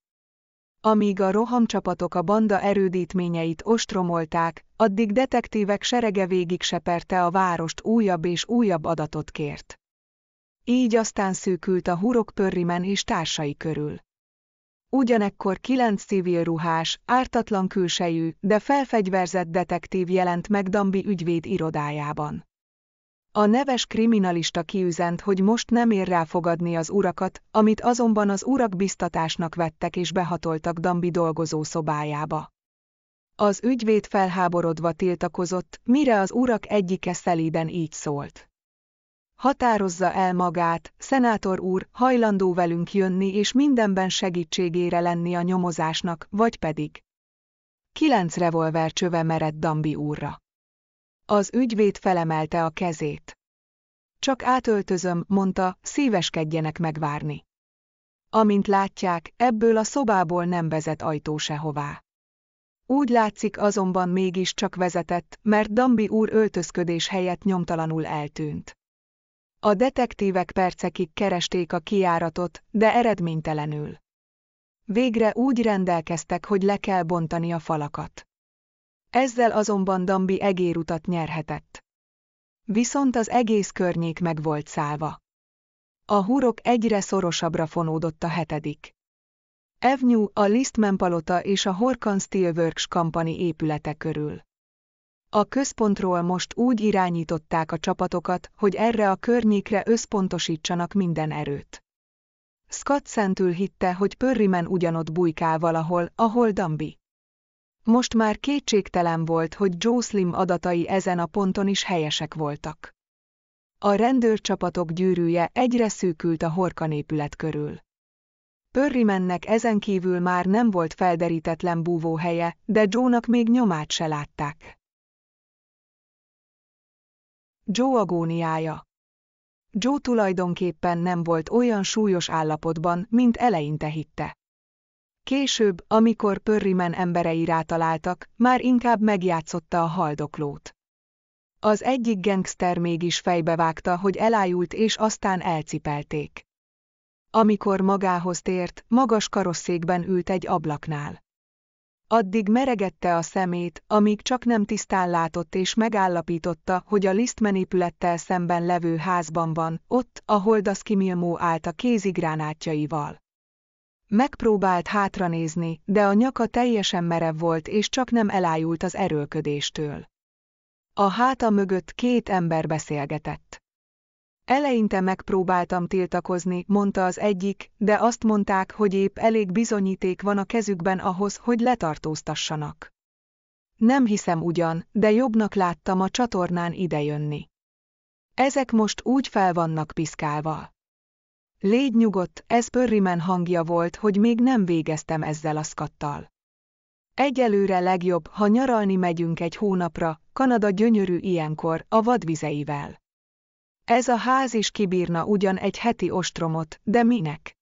Amíg a rohamcsapatok a banda erődítményeit ostromolták, addig detektívek serege végig seperte a várost újabb és újabb adatot kért. Így aztán szűkült a hurok pörrimen és társai körül. Ugyanekkor kilenc civil ruhás, ártatlan külsejű, de felfegyverzett detektív jelent meg Dambi ügyvéd irodájában. A neves kriminalista kiüzent, hogy most nem ér rá fogadni az urakat, amit azonban az urak biztatásnak vettek és behatoltak Dambi dolgozó szobájába. Az ügyvéd felháborodva tiltakozott, mire az urak egyike szelíden így szólt. Határozza el magát, szenátor úr, hajlandó velünk jönni és mindenben segítségére lenni a nyomozásnak, vagy pedig. Kilenc revolver csöve merett Dambi úrra. Az ügyvéd felemelte a kezét. Csak átöltözöm, mondta, szíveskedjenek megvárni. Amint látják, ebből a szobából nem vezet ajtó sehová. Úgy látszik azonban mégis csak vezetett, mert Dambi úr öltözködés helyett nyomtalanul eltűnt. A detektívek percekig keresték a kiáratot, de eredménytelenül. Végre úgy rendelkeztek, hogy le kell bontani a falakat. Ezzel azonban Dambi egérutat nyerhetett. Viszont az egész környék meg volt szállva. A hurok egyre szorosabbra fonódott a hetedik. Evnyú, a Listman palota és a Horkan Steelworks Company épülete körül. A központról most úgy irányították a csapatokat, hogy erre a környékre összpontosítsanak minden erőt. Scott szentül hitte, hogy Pörrimen ugyanott bujkál valahol, ahol Dambi. Most már kétségtelen volt, hogy Joe Slim adatai ezen a ponton is helyesek voltak. A rendőrcsapatok gyűrűje egyre szűkült a horkanépület körül. Pörrimennek ezen kívül már nem volt felderítetlen búvóhelye, de Joe-nak még nyomát se látták. Joe agóniája Joe tulajdonképpen nem volt olyan súlyos állapotban, mint eleinte hitte. Később, amikor Pörrimen emberei rátaláltak, már inkább megjátszotta a haldoklót. Az egyik gangster mégis fejbevágta, hogy elájult és aztán elcipelték. Amikor magához tért, magas karosszékben ült egy ablaknál. Addig meregette a szemét, amíg csak nem tisztán látott és megállapította, hogy a Listman épülettel szemben levő házban van, ott, ahol Daszkimilmó állt a kézigránátjaival. Megpróbált hátranézni, de a nyaka teljesen merev volt és csak nem elájult az erőlködéstől. A háta mögött két ember beszélgetett. Eleinte megpróbáltam tiltakozni, mondta az egyik, de azt mondták, hogy épp elég bizonyíték van a kezükben ahhoz, hogy letartóztassanak. Nem hiszem ugyan, de jobbnak láttam a csatornán idejönni. Ezek most úgy fel vannak piszkálva. Légy nyugodt, ez Pörrimen hangja volt, hogy még nem végeztem ezzel a szkattal. Egyelőre legjobb, ha nyaralni megyünk egy hónapra, Kanada gyönyörű ilyenkor, a vadvizeivel. Ez a ház is kibírna ugyan egy heti ostromot, de minek?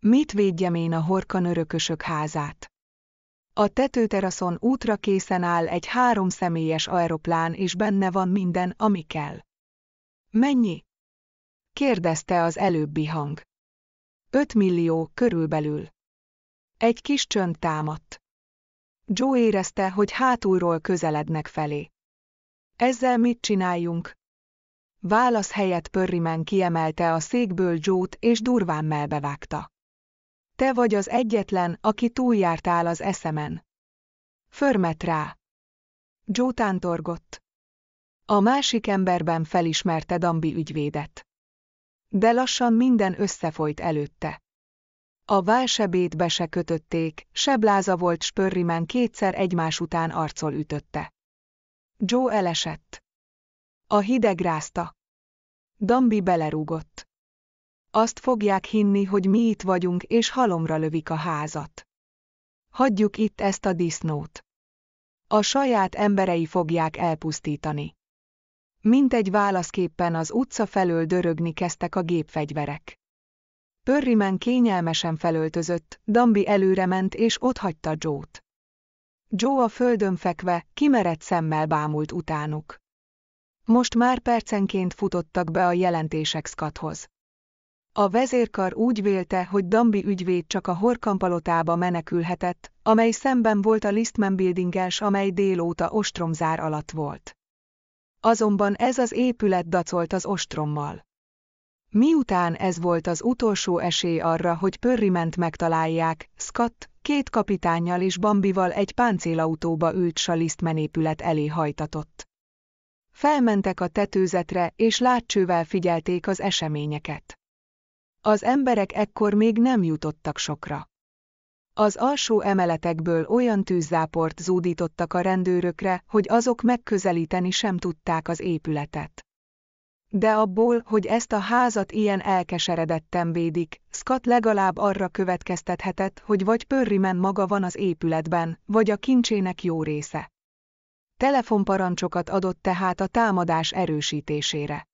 Mit védjem én a horkan örökösök házát? A tetőteraszon útra készen áll egy háromszemélyes aeroplán, és benne van minden, ami kell. Mennyi? kérdezte az előbbi hang. Öt millió körülbelül. Egy kis csönd támadt. Joe érezte, hogy hátulról közelednek felé. Ezzel mit csináljunk? Válasz helyett Pörrimen kiemelte a székből Joe-t és durván melbevágta. Te vagy az egyetlen, aki túljártál az eszemen. Förmet rá. Joe tántorgott. A másik emberben felismerte Dambi ügyvédet de lassan minden összefolyt előtte. A be se kötötték, sebláza volt Spörrimen kétszer egymás után arcol ütötte. Joe elesett. A hideg rázta. Dambi belerúgott. Azt fogják hinni, hogy mi itt vagyunk, és halomra lövik a házat. Hagyjuk itt ezt a disznót. A saját emberei fogják elpusztítani. Mint egy válaszképpen az utca felől dörögni kezdtek a gépfegyverek. Pörrimen kényelmesen felöltözött, Dambi előre ment és otthagyta Joe-t. Joe a földön fekve, kimerett szemmel bámult utánuk. Most már percenként futottak be a jelentések szkathoz. A vezérkar úgy vélte, hogy Dambi ügyvéd csak a horkampalotába menekülhetett, amely szemben volt a Listman building amely délóta ostromzár alatt volt azonban ez az épület dacolt az ostrommal. Miután ez volt az utolsó esély arra, hogy Pörriment megtalálják, Scott, két kapitányjal és Bambival egy páncélautóba ült Salisztmen épület elé hajtatott. Felmentek a tetőzetre, és látcsővel figyelték az eseményeket. Az emberek ekkor még nem jutottak sokra. Az alsó emeletekből olyan tűzzáport zúdítottak a rendőrökre, hogy azok megközelíteni sem tudták az épületet. De abból, hogy ezt a házat ilyen elkeseredetten védik, Scott legalább arra következtethetett, hogy vagy Pörrimen maga van az épületben, vagy a kincsének jó része. Telefonparancsokat adott tehát a támadás erősítésére.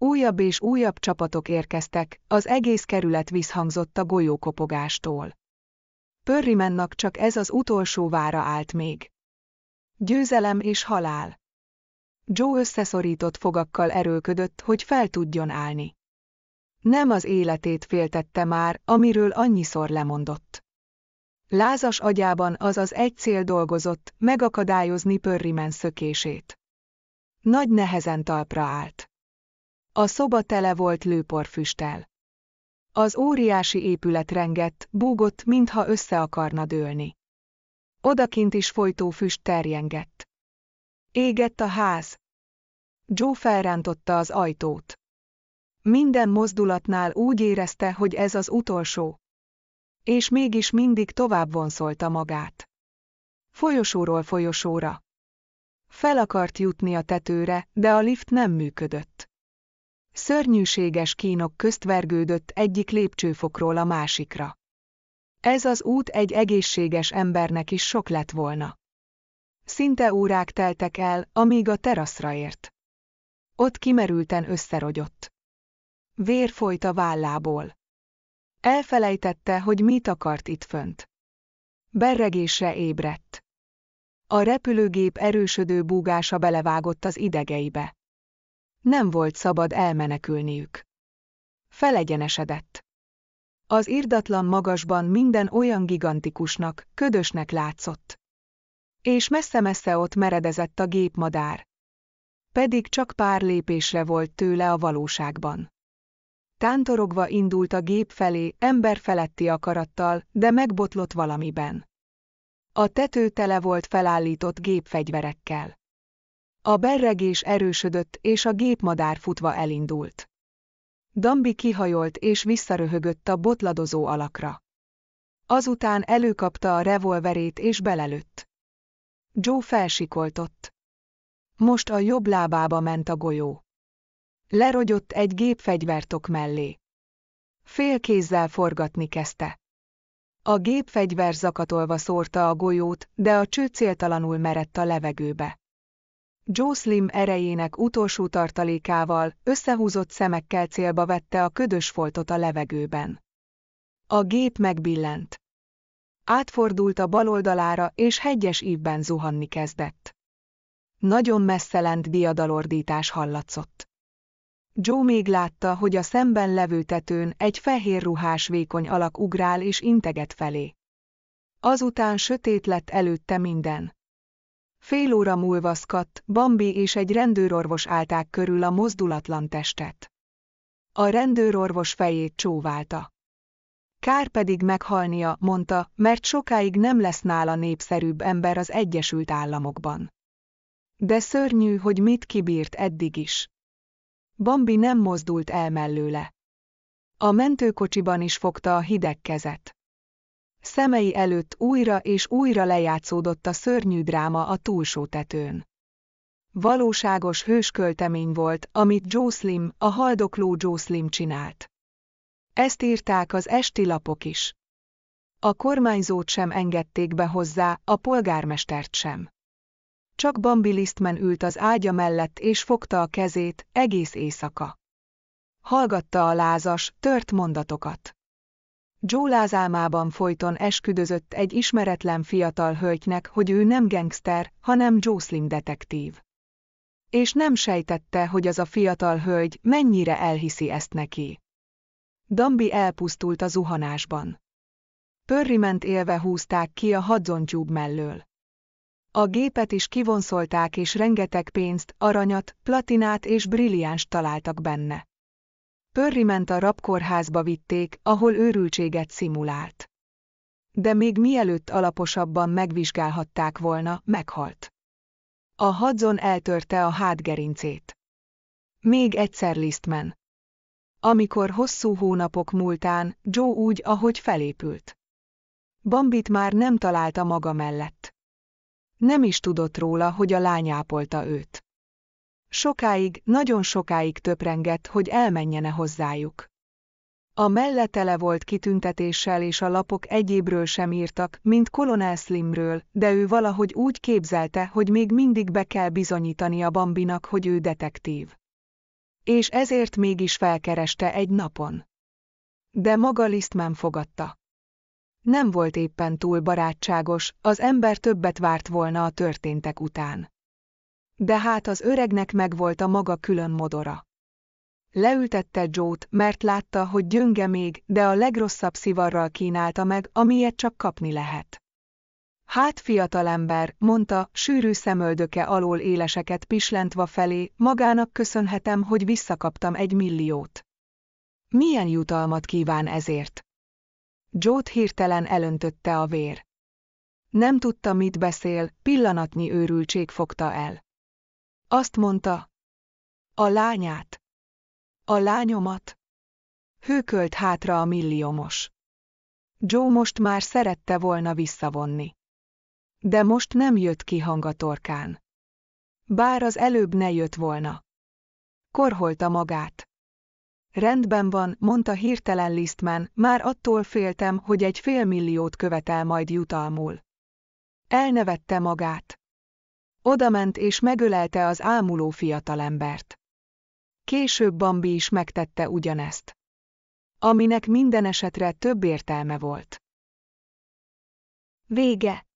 Újabb és újabb csapatok érkeztek, az egész kerület visszhangzott a golyókopogástól. Pörrimennak csak ez az utolsó vára állt még. Győzelem és halál. Joe összeszorított fogakkal erőködött, hogy fel tudjon állni. Nem az életét féltette már, amiről annyiszor lemondott. Lázas agyában az az egy cél dolgozott, megakadályozni Pörrimen szökését. Nagy nehezen talpra állt. A szoba tele volt lőporfüsttel. Az óriási épület rengett, búgott, mintha össze akarna dőlni. Odakint is folytó füst terjengett. Égett a ház. Joe felrántotta az ajtót. Minden mozdulatnál úgy érezte, hogy ez az utolsó. És mégis mindig tovább vonszolta magát. Folyosóról folyosóra. Fel akart jutni a tetőre, de a lift nem működött szörnyűséges kínok közt vergődött egyik lépcsőfokról a másikra. Ez az út egy egészséges embernek is sok lett volna. Szinte órák teltek el, amíg a teraszra ért. Ott kimerülten összerogyott. Vér folyt a vállából. Elfelejtette, hogy mit akart itt fönt. Berregésre ébredt. A repülőgép erősödő búgása belevágott az idegeibe. Nem volt szabad elmenekülniük. Felegyenesedett. Az irdatlan magasban minden olyan gigantikusnak, ködösnek látszott. És messze-messze ott meredezett a gépmadár. Pedig csak pár lépésre volt tőle a valóságban. Tántorogva indult a gép felé, ember feletti akarattal, de megbotlott valamiben. A tető tele volt felállított gépfegyverekkel. A berregés erősödött, és a gépmadár futva elindult. Dambi kihajolt és visszaröhögött a botladozó alakra. Azután előkapta a revolverét és belelőtt. Joe felsikoltott. Most a jobb lábába ment a golyó. Lerogyott egy gépfegyvertok mellé. Félkézzel forgatni kezdte. A gépfegyver zakatolva szórta a golyót, de a cső céltalanul merett a levegőbe. Joe Slim erejének utolsó tartalékával, összehúzott szemekkel célba vette a ködös foltot a levegőben. A gép megbillent. Átfordult a bal oldalára és hegyes ívben zuhanni kezdett. Nagyon messze lent diadalordítás hallatszott. Joe még látta, hogy a szemben levő tetőn egy fehér ruhás vékony alak ugrál és integet felé. Azután sötét lett előtte minden. Fél óra múlva Scott, Bambi és egy rendőrorvos állták körül a mozdulatlan testet. A rendőrorvos fejét csóválta. Kár pedig meghalnia, mondta, mert sokáig nem lesz nála népszerűbb ember az Egyesült Államokban. De szörnyű, hogy mit kibírt eddig is. Bambi nem mozdult el mellőle. A mentőkocsiban is fogta a hideg kezet. Szemei előtt újra és újra lejátszódott a szörnyű dráma a túlsó tetőn. Valóságos hősköltemény volt, amit Joe Slim, a haldokló Joe Slim csinált. Ezt írták az esti lapok is. A kormányzót sem engedték be hozzá, a polgármestert sem. Csak Bambi Listman ült az ágya mellett és fogta a kezét, egész éjszaka. Hallgatta a lázas, tört mondatokat. Joe álmában folyton esküdözött egy ismeretlen fiatal hölgynek, hogy ő nem gangster, hanem Jocelyn detektív. És nem sejtette, hogy az a fiatal hölgy mennyire elhiszi ezt neki. Dambi elpusztult a zuhanásban. Pörriment élve húzták ki a hadzontyúb mellől. A gépet is kivonszolták és rengeteg pénzt, aranyat, platinát és brilliánst találtak benne. Pörri ment a rabkórházba vitték, ahol őrültséget szimulált. De még mielőtt alaposabban megvizsgálhatták volna, meghalt. A hadzon eltörte a hátgerincét. Még egyszer Listman. Amikor hosszú hónapok múltán, Joe úgy, ahogy felépült. Bambit már nem találta maga mellett. Nem is tudott róla, hogy a lány ápolta őt. Sokáig, nagyon sokáig töprengett, hogy elmenjene hozzájuk. A melletele volt kitüntetéssel és a lapok egyébről sem írtak, mint Kolonel Slimről, de ő valahogy úgy képzelte, hogy még mindig be kell bizonyítani a Bambinak, hogy ő detektív. És ezért mégis felkereste egy napon. De maga Listman fogadta. Nem volt éppen túl barátságos, az ember többet várt volna a történtek után. De hát az öregnek megvolt a maga külön modora. Leültette Jót, mert látta, hogy gyönge még, de a legrosszabb szivarral kínálta meg, amilyet csak kapni lehet. Hát fiatalember, mondta, sűrű szemöldöke alól éleseket pislentva felé, magának köszönhetem, hogy visszakaptam egy milliót. Milyen jutalmat kíván ezért? Jót hirtelen elöntötte a vér. Nem tudta, mit beszél, pillanatnyi őrültség fogta el. Azt mondta. A lányát. A lányomat. Hőkölt hátra a milliomos. Joe most már szerette volna visszavonni. De most nem jött ki hang a torkán. Bár az előbb ne jött volna. Korholta magát. Rendben van, mondta hirtelen Listman, már attól féltem, hogy egy félmilliót követel majd jutalmul. Elnevette magát. Odament és megölelte az ámuló fiatalembert. Később Bambi is megtette ugyanezt. Aminek minden esetre több értelme volt. Vége